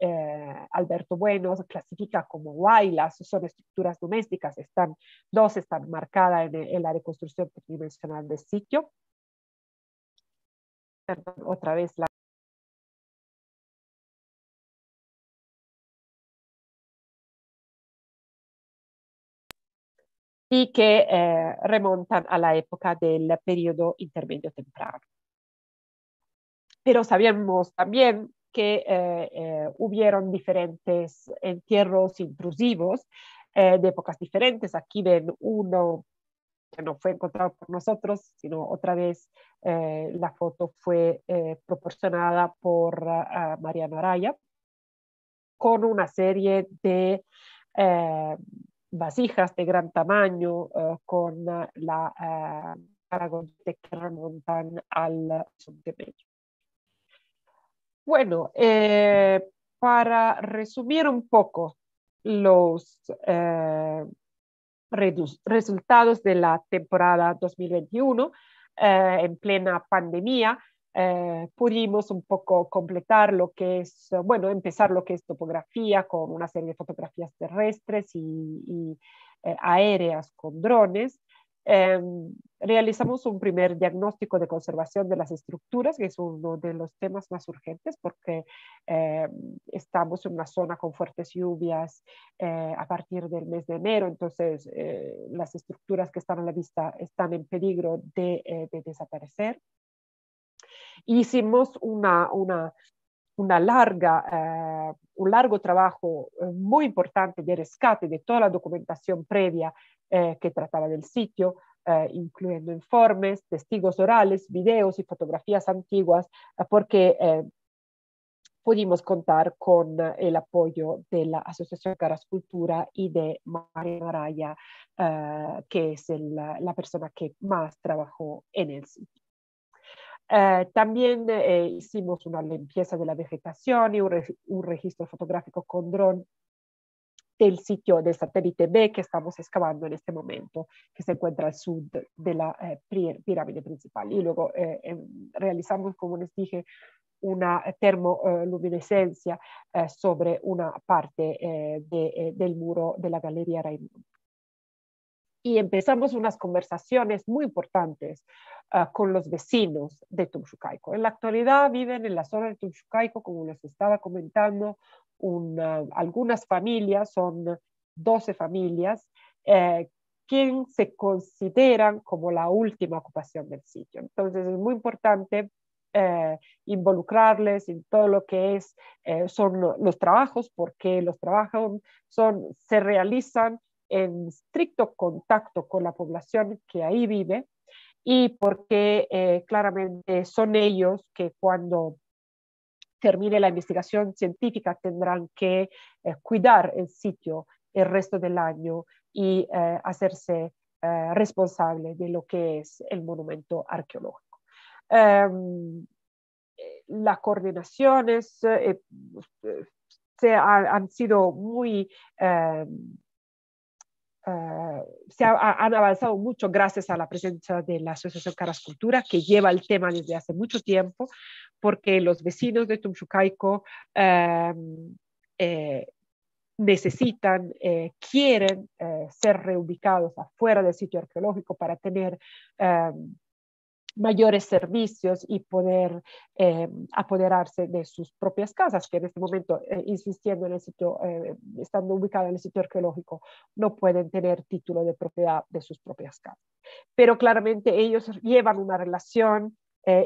eh, Alberto Bueno clasifica como guaylas, son estructuras domésticas, están, dos están marcadas en, la reconstrucción tridimensional del sitio. otra vez la y que eh, remontan a la época del periodo intermedio temprano. Pero sabemos también que eh, eh, hubieron diferentes entierros intrusivos eh, de épocas diferentes. Aquí ven uno que no fue encontrado por nosotros, sino otra vez la foto fue proporcionada por ah, Mariano Araya, con una serie de vasijas de gran tamaño, con ah, la uh, ah, que remontan al horizonte bueno, eh, para resumir un poco los eh, resultados de la temporada 2021 eh, en plena pandemia, pudimos un poco completar lo que es, bueno, empezar lo que es topografía con una serie de fotografías terrestres y aéreas con drones. Em, realizamos un primer diagnóstico de conservación de las estructuras, que es uno de los temas más urgentes porque em, estamos en una zona con fuertes lluvias eh, a partir del mes de enero, entonces eh, las estructuras que están a la vista están en peligro de, eh, de desaparecer. Hicimos una, una larga, eh, un largo trabajo eh, muy importante de rescate de toda la documentación previa eh, que trataba del sitio, incluyendo informes, testigos orales, videos y fotografías antiguas, porque pudimos contar con el apoyo de la Asociación Caras Cultura y de María Maraya, que es la persona que más trabajó en el sitio. Eh, también eh, hicimos una limpieza de la vegetación y un, registro fotográfico con dron del sitio del satélite B que estamos excavando en este momento, que se encuentra al sur de la eh, pirámide principal. Y luego em, realizamos, como les dije, una termoluminescencia sobre una parte del muro de la Galería Raimundo y empezamos unas conversaciones muy importantes ah, con los vecinos de Tumxucaico. En la actualidad viven en la zona de Tumxucaico, como les estaba comentando, algunas familias, son 12 familias, eh, se consideran como la última ocupación del sitio. Entonces es muy importante eh, involucrarles en todo lo que es, eh, son los trabajos, porque los trabajos son, se realizan en estricto contacto con la población que ahí vive y porque eh, claramente son ellos que cuando termine la investigación científica tendrán que eh, cuidar el sitio el resto del año y eh, hacerse responsable de lo que es el monumento arqueológico. Em, las coordinaciones se han sido muy em, eh, se han avanzado mucho gracias a la presencia de la Asociación Caras Cultura, que lleva el tema desde hace mucho tiempo, porque los vecinos de Tumchucaico em, eh, necesitan, eh, quieren ser reubicados afuera del sitio arqueológico para tener em, mayores servicios y poder eh, apoderarse de sus propias casas, que en este momento, eh, insistiendo en el sitio, eh, estando ubicado en el sitio arqueológico, no pueden tener título de propiedad de sus propias casas. Pero claramente ellos llevan una relación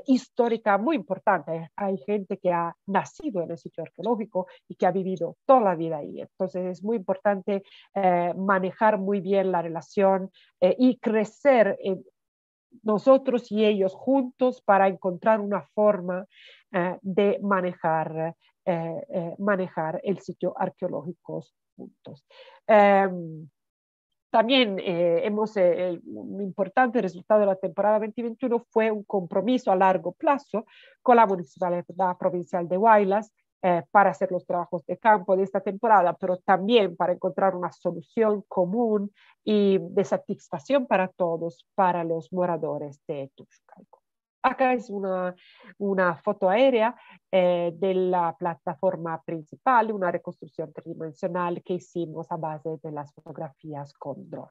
histórica muy importante. Hay gente que ha nacido en el sitio arqueológico y que ha vivido toda la vida ahí. Entonces es muy importante manejar muy bien la relación y crecer en, nosotros y ellos juntos para encontrar una forma eh, de manejar, eh, eh, manejar el sitio arqueológico juntos. Em, también hemos, un importante resultado de la temporada 2021 fue un compromiso a largo plazo con la Municipalidad Provincial de Huaylas eh, para hacer los trabajos de campo de esta temporada, pero también para encontrar una solución común y de satisfacción para todos, para los moradores de Tuxcalco. Acá es una, una foto aérea eh, de la plataforma principal, una reconstrucción tridimensional que hicimos a base de las fotografías con drone.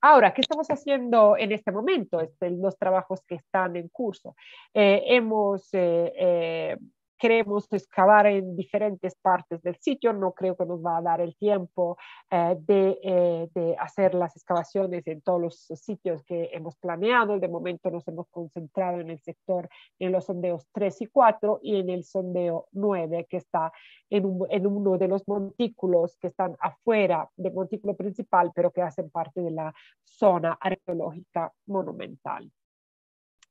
Ahora, ¿qué estamos haciendo en este momento? Este, los trabajos que están en curso. Eh, hemos queremos excavar en diferentes partes del sitio, no creo que nos va a dar el tiempo eh, eh, de, hacer las excavaciones en todos los sitios que hemos planeado. De momento nos hemos concentrado en el sector, en los sondeos 3 y 4 y en el sondeo 9 que está en uno de los montículos que están afuera del montículo principal, pero que hacen parte de la zona arqueológica monumental.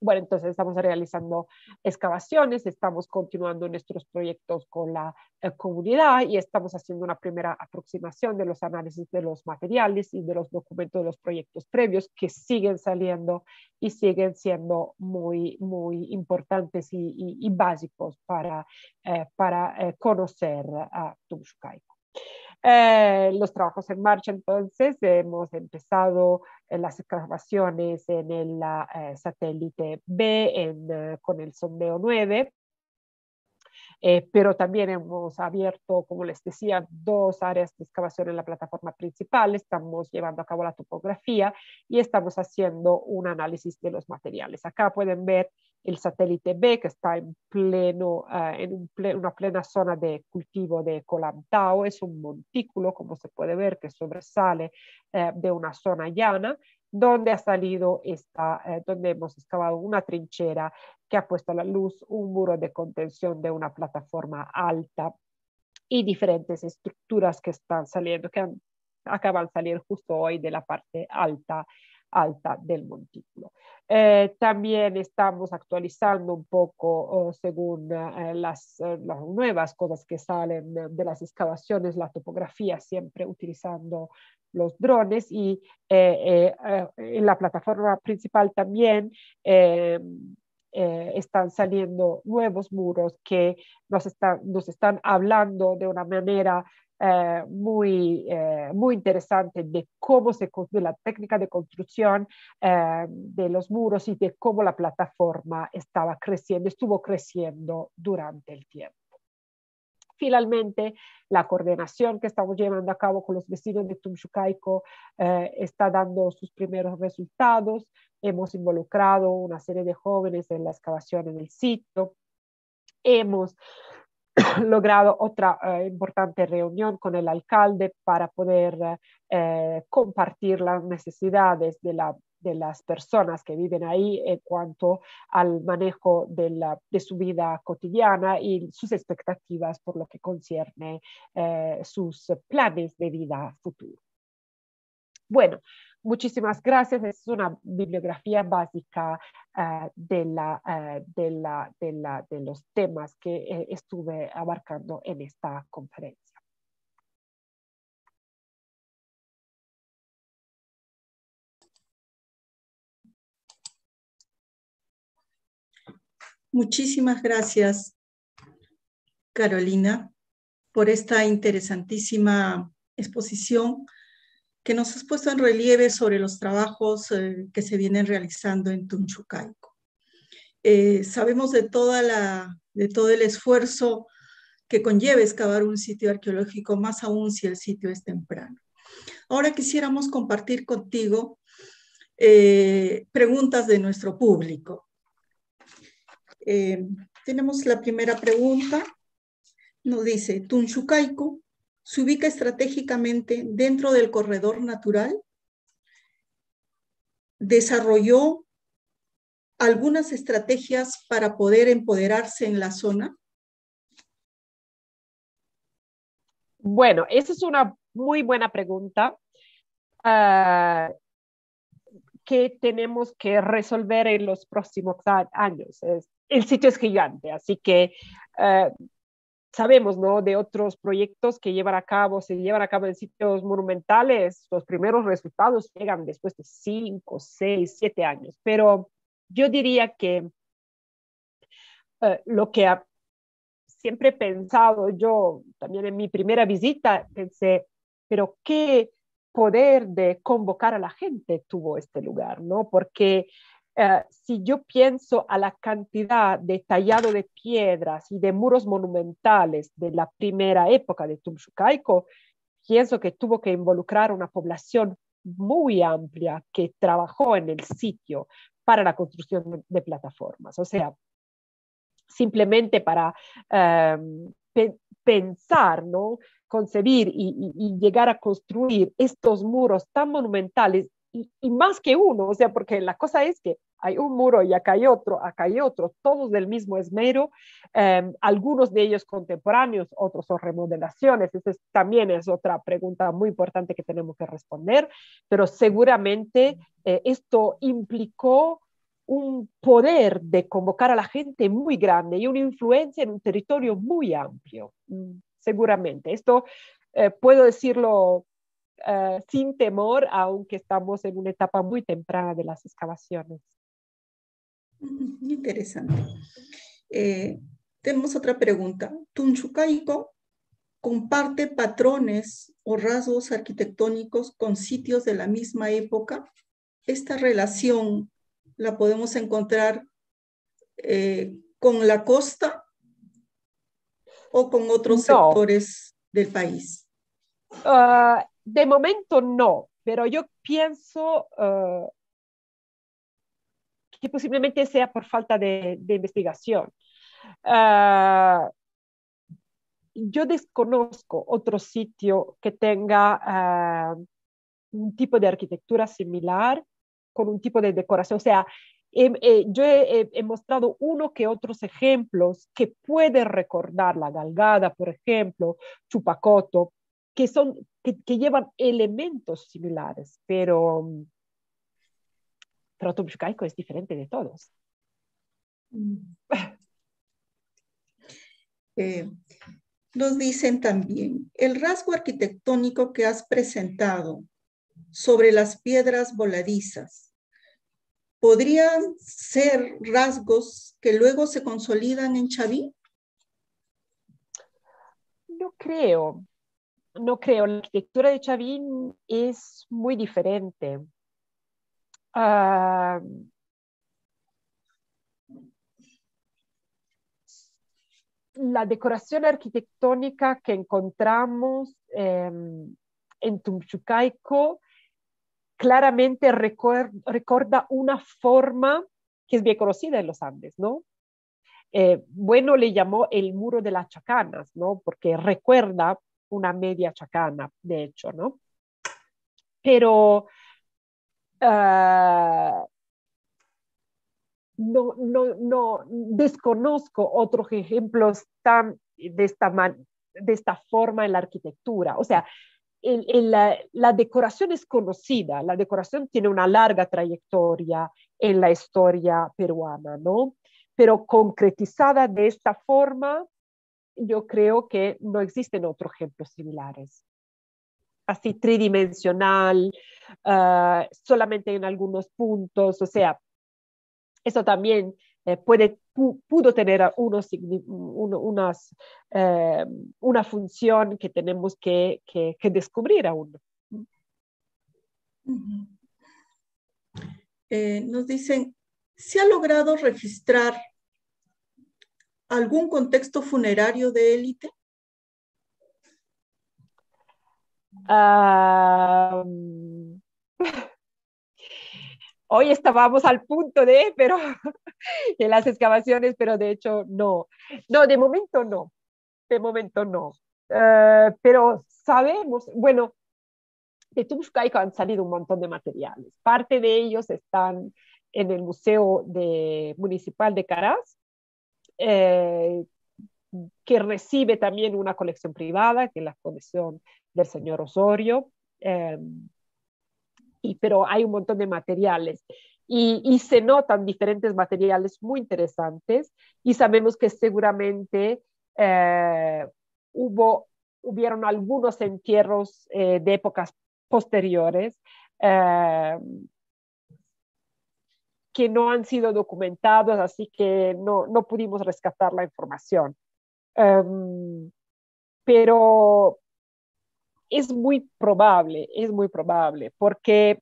Bueno, entonces estamos realizando excavaciones, estamos continuando nuestros proyectos con la eh, comunidad y estamos haciendo una primera aproximación de los análisis de los materiales y de los documentos de los proyectos previos que siguen saliendo y siguen siendo muy, muy importantes y, básicos para, eh, para eh, conocer a Tumshukaiku. Eh, los trabajos en marcha, entonces hemos empezado las excavaciones en el eh, satélite B eh, con el sondeo 9. pero también hemos abierto, como les decía, dos áreas de excavación en la plataforma principal, estamos llevando a cabo la topografía y estamos haciendo un análisis de los materiales. Acá pueden ver el satélite B que está en, pleno, ah, en una plena zona de cultivo de colantao, es un montículo, como se puede ver, que sobresale eh, de una zona llana, donde ha salido esta, eh, donde hemos excavado una trinchera que ha puesto a la luz un muro de contención de una plataforma alta y diferentes estructuras que están saliendo, que acaban de salir justo hoy de la parte alta alta del montículo. Eh, también estamos actualizando un poco eh, según eh, las, nuevas cosas que salen de las excavaciones, la topografía, siempre utilizando los drones y en la plataforma principal también. Em, están saliendo nuevos muros que nos, nos están hablando de una manera eh, muy, eh, muy interesante de cómo se construye la técnica de construcción eh, de los muros y de cómo la plataforma estaba creciendo, estuvo creciendo durante el tiempo. Finalmente, la coordinación que estamos llevando a cabo con los vecinos de Tumchucaico está dando sus primeros resultados. Hemos involucrado una serie de jóvenes en la excavación en el sitio. Hemos logrado otra eh, importante reunión con el alcalde para poder eh, compartir las necesidades de, las personas que viven ahí en cuanto al manejo de, su vida cotidiana y sus expectativas por lo que concierne eh, sus planes de vida futuro. Bueno, Muchísimas gracias. Es una bibliografía básica ah, de, ah, de, los temas que eh, estuve abarcando en esta conferencia. Muchísimas gracias, Carolina, por esta interesantísima exposición que nos has puesto en relieve sobre los trabajos eh, que se vienen realizando en Tunchucaico. Eh, sabemos de, toda la, de todo el esfuerzo que conlleva excavar un sitio arqueológico, más aún si el sitio es temprano. Ahora quisiéramos compartir contigo eh, preguntas de nuestro público. tenemos la primera pregunta. Nos dice, Tunchucaico se ubica estratégicamente dentro del corredor natural, desarrolló algunas estrategias para poder empoderarse en la zona. Bueno, esa es una muy buena pregunta ah, que tenemos que resolver en los próximos años. el sitio es gigante, así que ah, sabemos, ¿no? De otros proyectos que llevan a cabo, se llevan a cabo en sitios monumentales, los primeros resultados llegan después de cinco, seis, siete años. Pero yo diría que eh, lo que siempre he pensado, yo también en mi primera visita pensé, pero qué poder de convocar a la gente tuvo este lugar, ¿no? Porque eh, si yo pienso a la cantidad de tallado de piedras y de muros monumentales de la primera época de Tumxucaico, pienso que tuvo que involucrar una población muy amplia que trabajó en el sitio para la construcción de plataformas. O sea, simplemente para em, pensar, concebir y llegar a construir estos muros tan monumentales y, más que uno, o sea, porque la cosa es que hay un muro y acá hay otro, acá hay otro, todos del mismo esmero, em, algunos de ellos contemporáneos, otros son remodelaciones, esa también es otra pregunta muy importante que tenemos que responder, pero seguramente eh, esto implicó un poder de convocar a la gente muy grande y una influencia en un territorio muy amplio, mm, seguramente. Esto eh, puedo decirlo eh, sin temor, aunque estamos en una etapa muy temprana de las excavaciones. Interesante. Eh, tenemos otra pregunta. Tunchucaico comparte patrones o rasgos arquitectónicos con sitios de la misma época. Esta relación la podemos encontrar eh, con la costa o con otros sectores del país. Ah, de momento no, pero yo pienso eh, que posiblemente sea por falta de, investigación. Eh, yo desconozco otro sitio que tenga eh, un tipo de arquitectura similar con un tipo de decoración. O sea, yo he, he, mostrado uno que otros ejemplos que pueden recordar la galgada, por ejemplo, Chupacoto, que, son, que, llevan elementos similares, pero, mm, pero es diferente de todos. Eh, nos dicen también, el rasgo arquitectónico que has presentado sobre las piedras voladizas podrían ser rasgos que luego se consolidan en Chaví? No creo no creo, la arquitectura de Chavín es muy diferente. Ah, la decoración arquitectónica que encontramos em, en Tumchucaico claramente recuerda una forma que es bien conocida en los Andes, ¿no? Eh, bueno, le llamó el muro de las chacanas, ¿no? Porque recuerda una media chacana, de hecho, ¿no? Pero ah, no, no, no desconozco otros ejemplos de esta, de esta forma en la arquitectura. O sea, la, decoración es conocida, la decoración tiene una larga trayectoria en la historia peruana, ¿no? Pero concretizada de esta forma, yo creo que no existen otros ejemplos similares. Así tridimensional, ah, solamente en algunos puntos, o sea, eso también eh, puede, pudo tener eh, una función que tenemos que, descubrir aún. Eh, nos dicen, ¿se ha logrado registrar algún contexto funerario de élite? hoy estábamos al punto de, pero en las excavaciones, pero de hecho no. No, de momento no. De momento no. Eh, pero sabemos, bueno, de Tubushkaiko han salido un montón de materiales. Parte de ellos están en el Museo de, Municipal de Caraz, eh, que recibe también una colección privada, que es la colección del señor Osorio, eh, y, pero hay un montón de materiales. Y, se notan diferentes materiales muy interesantes y sabemos que seguramente eh, hubo, hubieron algunos entierros de épocas posteriores eh, que no han sido documentados, así que no, no pudimos rescatar la información. Em, pero es muy probable, es muy probable, porque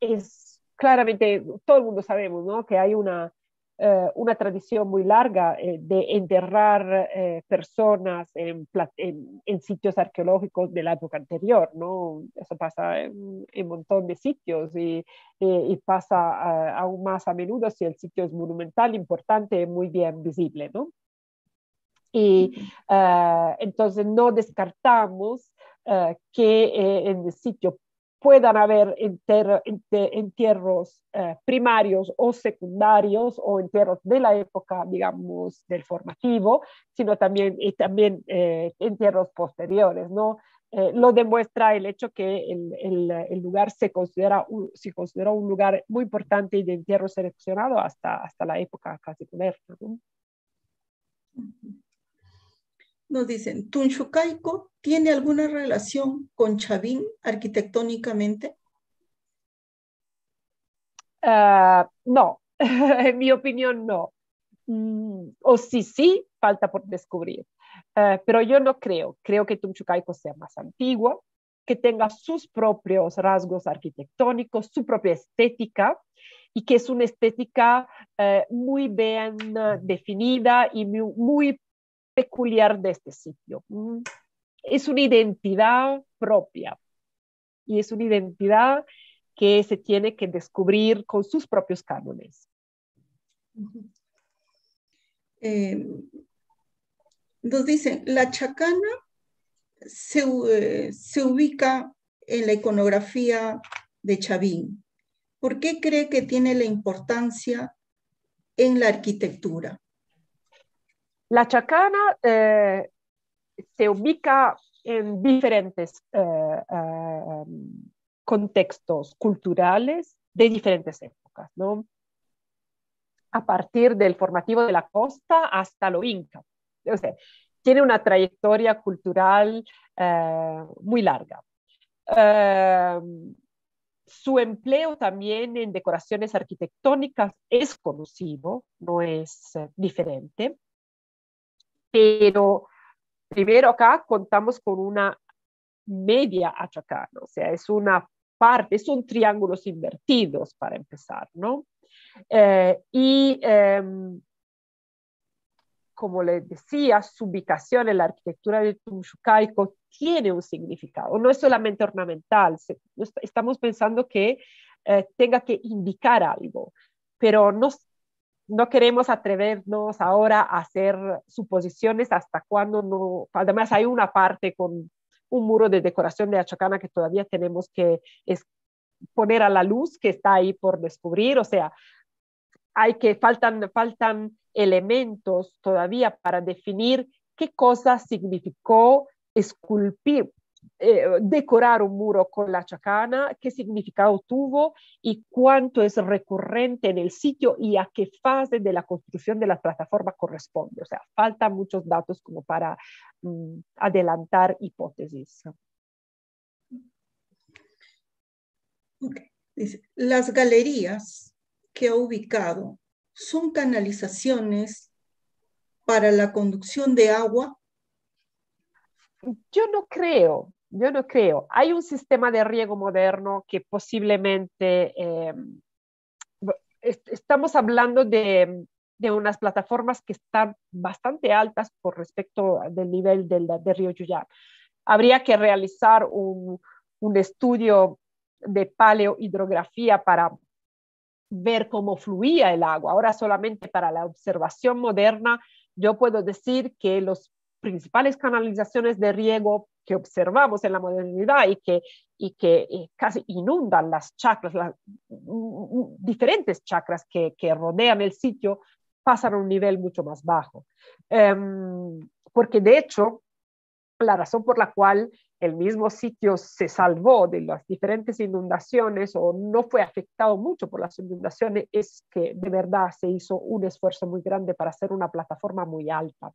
es claramente, todo el mundo sabemos ¿no? que hay una eh, una tradición muy larga eh, de enterrar eh, personas en, sitios arqueológicos de la época anterior, ¿no? Eso pasa en un montón de sitios y, pasa aún más a menudo si el sitio es monumental, importante, muy bien visible, ¿no? Y entonces no descartamos que en el sitio puedan haber entierros eh, primarios o secundarios o entierros de la época, digamos, del formativo, sino también, y también eh, entierros posteriores, ¿no? Eh, lo demuestra el hecho que el, lugar se, considera un, consideró un lugar muy importante y de entierro seleccionado hasta, hasta la época casi moderna. ¿no? nos dicen, ¿Tunchucaico tiene alguna relación con Chavín arquitectónicamente? Ah, no, en mi opinión no. Mm, o si sí, falta por descubrir. Ah, pero yo no creo, creo que Tunchucaico sea más antiguo, que tenga sus propios rasgos arquitectónicos, su propia estética y que es una estética eh, muy bien ah, definida y muy peculiar de este sitio. Mm. Es una identidad propia y es una identidad que se tiene que descubrir con sus propios cánones. Eh, nos dicen, la chacana se, eh, se ubica en la iconografía de Chavín. ¿Por qué cree que tiene la importancia en la arquitectura? La chacana eh, se ubica en diferentes eh, eh, contextos culturales de diferentes épocas, ¿no? A partir del formativo de la costa hasta lo inca. tiene una trayectoria cultural muy larga. su empleo también en decoraciones arquitectónicas es conocido, no es diferente pero primero acá contamos con una media achacar, o sea, es una parte, son triángulos invertidos para empezar, ¿no? Eh, y em, como les decía, su ubicación en la arquitectura de Tumxucalco tiene un significado, no es solamente ornamental, estamos pensando que eh, tenga que indicar algo, pero no, no queremos atrevernos ahora a hacer suposiciones hasta cuando no. Además, hay una parte con un muro de decoración de Achacana que todavía tenemos que poner a la luz, que está ahí por descubrir. O sea, hay que faltan, faltan elementos todavía para definir qué cosa significó esculpir, eh, decorar un muro con la chacana, qué significado tuvo y cuánto es recurrente en el sitio y a qué fase de la construcción de la plataforma corresponde. O sea, faltan muchos datos como para mm, adelantar hipótesis. las galerías que ha ubicado son canalizaciones para la conducción de agua yo no creo, yo no creo. Hay un sistema de riego moderno que posiblemente em, estamos hablando de, unas plataformas que están bastante altas por respecto del nivel del, río yuyán Habría que realizar un, un estudio de paleohidrografía para ver cómo fluía el agua. Ahora solamente para la observación moderna, yo puedo decir que los principales canalizaciones de riego que observamos en la modernidad y que, y que eh, casi inundan las chacras, las mm, mm, mm, diferentes chacras que, rodean el sitio, pasan a un nivel mucho más bajo. Em, porque de hecho, la razón por la cual el mismo sitio se salvó de las diferentes inundaciones o no fue afectado mucho por las inundaciones es que de verdad se hizo un esfuerzo muy grande para hacer una plataforma muy alta.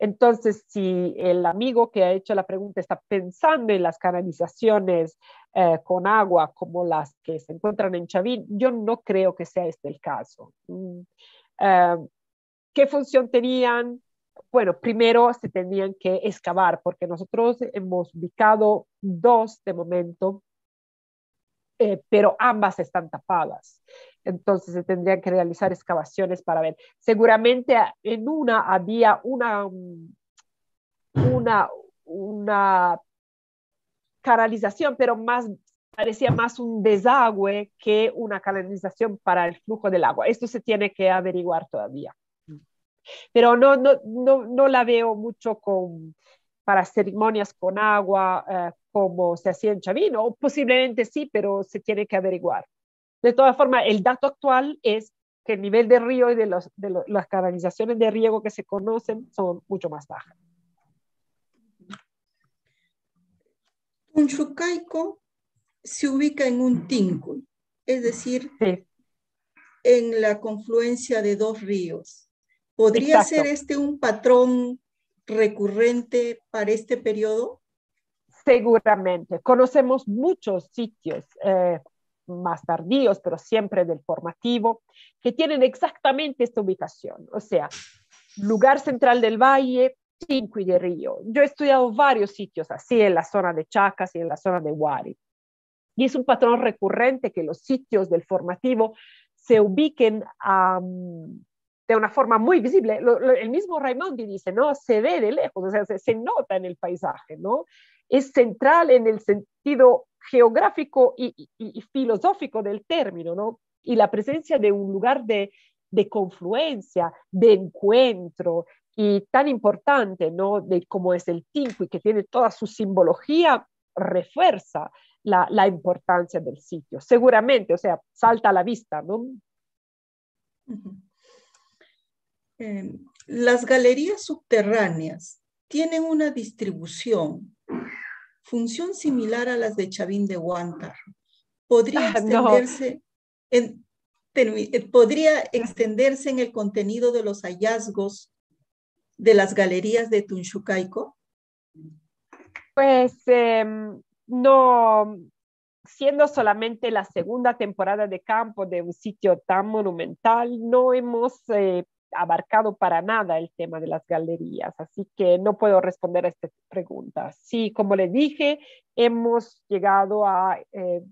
Entonces, si el amigo que ha hecho la pregunta está pensando en las canalizaciones eh, con agua como las que se encuentran en Chavín, yo no creo que sea este el caso. Mm, eh, ¿Qué función tenían? Bueno, primero se tenían que excavar porque nosotros hemos ubicado dos de momento, eh, pero ambas están tapadas entonces se tendrían que realizar excavaciones para ver. Seguramente en una había una, una, una canalización, pero más parecía más un desagüe que una canalización para el flujo del agua. Esto se tiene que averiguar todavía. Pero no, no, la veo mucho con, para ceremonias con agua eh, como se hacía en o posiblemente sí, pero se tiene que averiguar. De todas formas, el dato actual es que el nivel de río y de, las canalizaciones de riego que se conocen son mucho más bajas. Un chucaico se ubica en un tíncul, es decir, en la confluencia de dos ríos. ¿Podría ser este un patrón recurrente para este periodo? Seguramente. Conocemos muchos sitios eh, más tardíos, pero siempre del formativo, que tienen exactamente esta ubicación, o sea, lugar central del valle, y de Río. Yo he estudiado varios sitios así en la zona de Chacas y en la zona de Huari. Y es un patrón recurrente que los sitios del formativo se ubiquen de una forma muy visible. el mismo Raimondi dice, ¿no? Se ve de lejos, o sea, se, se nota en el paisaje, ¿no? es central en el sentido geográfico y, filosófico del término, ¿no? Y la presencia de un lugar de, confluencia, de encuentro, y tan importante, ¿no? De cómo es el y que tiene toda su simbología, refuerza la, importancia del sitio. Seguramente, o sea, salta a la vista, ¿no? Eh, las galerías subterráneas tienen una distribución función similar a las de Chavín de Huántar. Podría ah, extenderse, en, eh, podría extenderse en el contenido de los hallazgos de las galerías de Tunchucaico. Pues em, no, siendo solamente la segunda temporada de campo de un sitio tan monumental, no hemos eh, abarcado para nada el tema de las galerías, así que no puedo responder a esta pregunta. Sí, como le dije, hemos llegado a eh,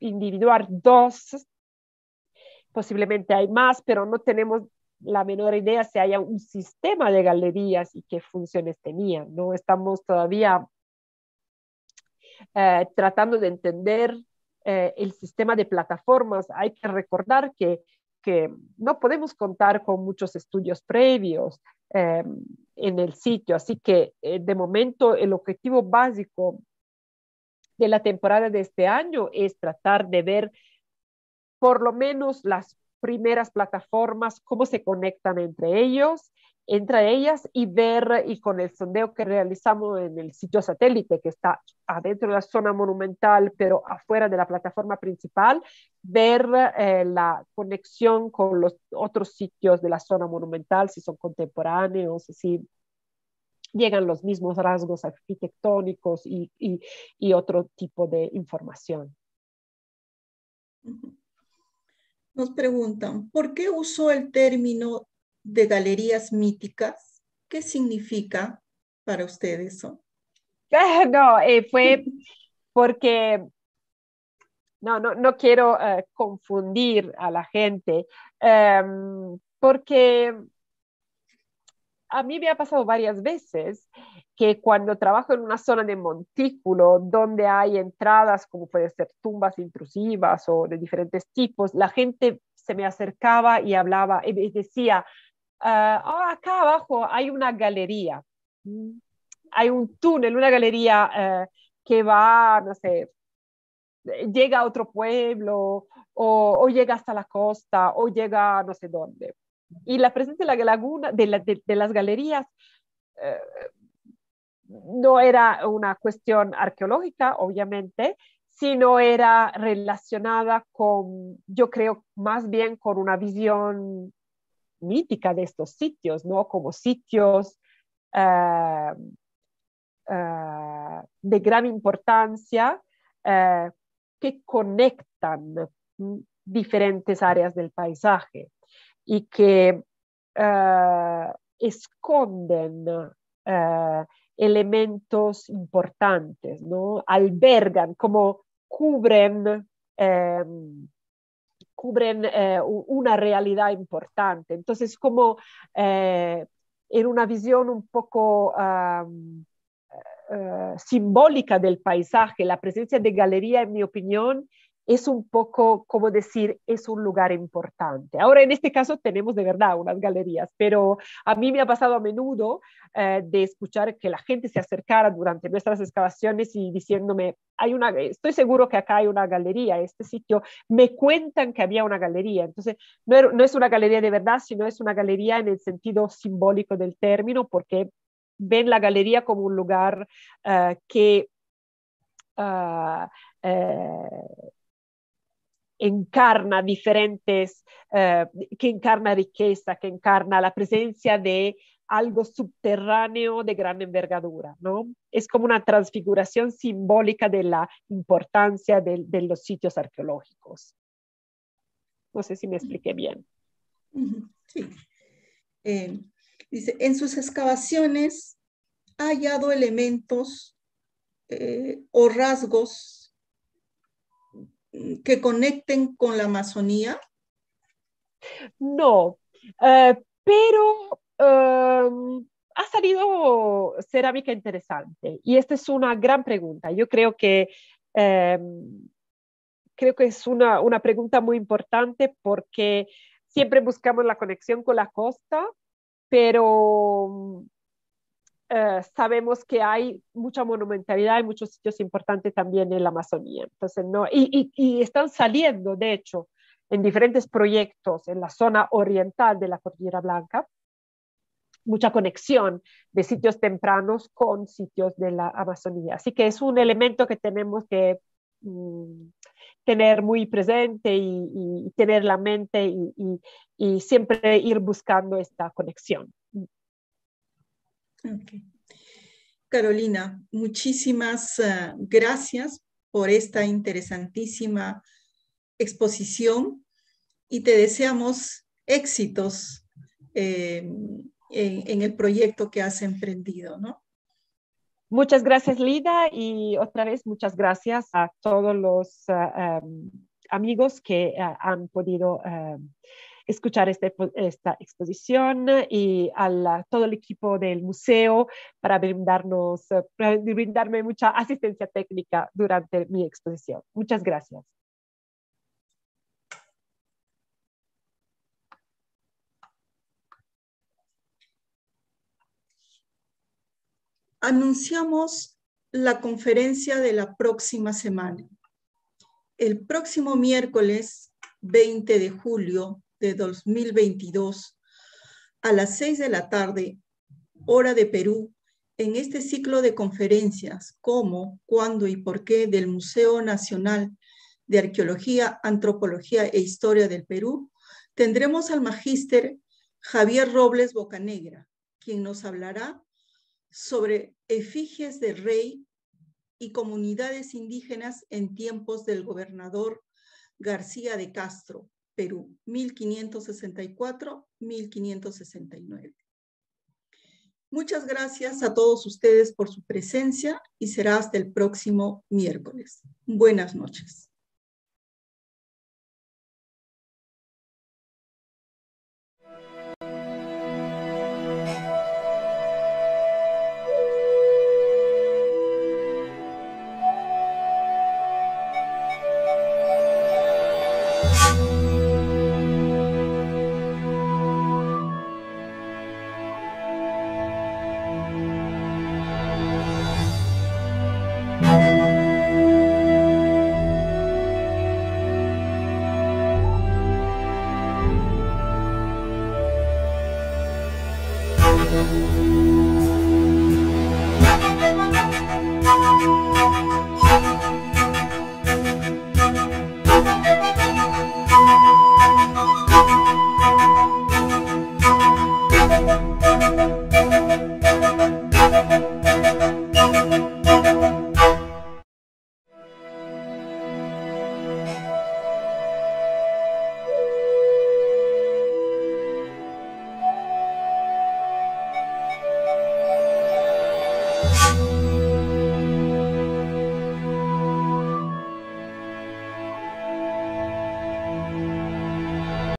individuar dos, posiblemente hay más, pero no tenemos la menor idea si haya un sistema de galerías y qué funciones tenían, ¿no? Estamos todavía eh, tratando de entender eh, el sistema de plataformas. Hay que recordar que que no podemos contar con muchos estudios previos eh, en el sitio. Así que eh, de momento el objetivo básico de la temporada de este año es tratar de ver por lo menos las primeras plataformas, cómo se conectan entre ellos entre ellas y ver, eh, y con el sondeo que realizamos en el sitio satélite que está adentro de la zona monumental, pero afuera de la plataforma principal, ver eh, la conexión con los otros sitios de la zona monumental, si son contemporáneos, si llegan los mismos rasgos arquitectónicos y, y otro tipo de información. Nos preguntan, ¿por qué usó el término de galerías míticas. ¿Qué significa para ustedes eso? No, eh, fue porque no, no, quiero eh, confundir a la gente, em, porque a mí me ha pasado varias veces que cuando trabajo en una zona de montículo donde hay entradas, como pueden ser tumbas intrusivas o de diferentes tipos, la gente se me acercaba y hablaba y eh, decía, Ah, ah, acá abajo hay una galería, mm. hay un túnel, una galería eh, que va, no sé, llega a otro pueblo o, llega hasta la costa o llega no sé dónde. Y la presencia de la laguna, de, las galerías, eh, no era una cuestión arqueológica, obviamente, sino era relacionada con, yo creo, más bien con una visión mítica de estos sitios, ¿no? Como sitios ah, ah, de gran importancia ah, que conectan mm, diferentes áreas del paisaje y que esconden elementos importantes, ¿no? Albergan, como cubren... Em, cubren eh, una realidad importante. Entonces, como eh, en una visión un poco eh, simbólica del paisaje, la presencia de galería, en mi opinión, es un poco, como decir, es un lugar importante. Ahora, en este caso tenemos de verdad unas galerías, pero a mí me ha pasado a menudo eh, de escuchar que la gente se acercara durante nuestras excavaciones y diciéndome, hay una, estoy seguro que acá hay una galería, este sitio, me cuentan que había una galería. Entonces, no, es una galería de verdad, sino es una galería en el sentido simbólico del término, porque ven la galería como un lugar eh, que... Ah, eh, encarna diferentes, eh, que encarna riqueza, que encarna la presencia de algo subterráneo de gran envergadura, ¿no? Es como una transfiguración simbólica de la importancia de, los sitios arqueológicos. No sé si me expliqué bien. Sí. Eh, dice, en sus excavaciones ha hallado elementos eh, o rasgos Mm, que conecten con la Amazonía? No, eh, pero em, ha salido cerámica interesante y esta es una gran pregunta. Yo creo que... Em, creo que es una pregunta muy importante porque siempre buscamos la conexión con la costa, pero eh, sabemos que hay mucha monumentalidad, y muchos sitios importantes también en la Amazonía. Entonces, no, y, están saliendo, de hecho, en diferentes proyectos en la zona oriental de la Cordillera Blanca, mucha conexión de sitios tempranos con sitios de la Amazonía. Así que es un elemento que tenemos que mm, tener muy presente y, tener la mente y siempre ir buscando esta conexión. Carolina, muchísimas eh, gracias por esta interesantísima exposición y te deseamos éxitos eh, en, el proyecto que has emprendido, ¿no? Muchas gracias, Lida, y otra vez muchas gracias a todos los eh, em, amigos que han podido escuchar este, pues, esta, exposición eh, y a todo el equipo del museo para brindarnos, eh, brindarme mucha asistencia técnica durante mi exposición. Muchas gracias. anunciamos la conferencia de la próxima semana. El próximo miércoles 20 de julio 2022 a las 6 de la tarde, hora de Perú, en este ciclo de conferencias, cómo, cuándo y por qué del Museo Nacional de Arqueología, Antropología e Historia del Perú, tendremos al magíster Javier Robles Bocanegra, quien nos hablará sobre efigies de rey y comunidades indígenas en tiempos del gobernador García de Castro, Perú, 1564-1569. Muchas gracias a todos ustedes por su presencia y será hasta el próximo miércoles. Buenas noches.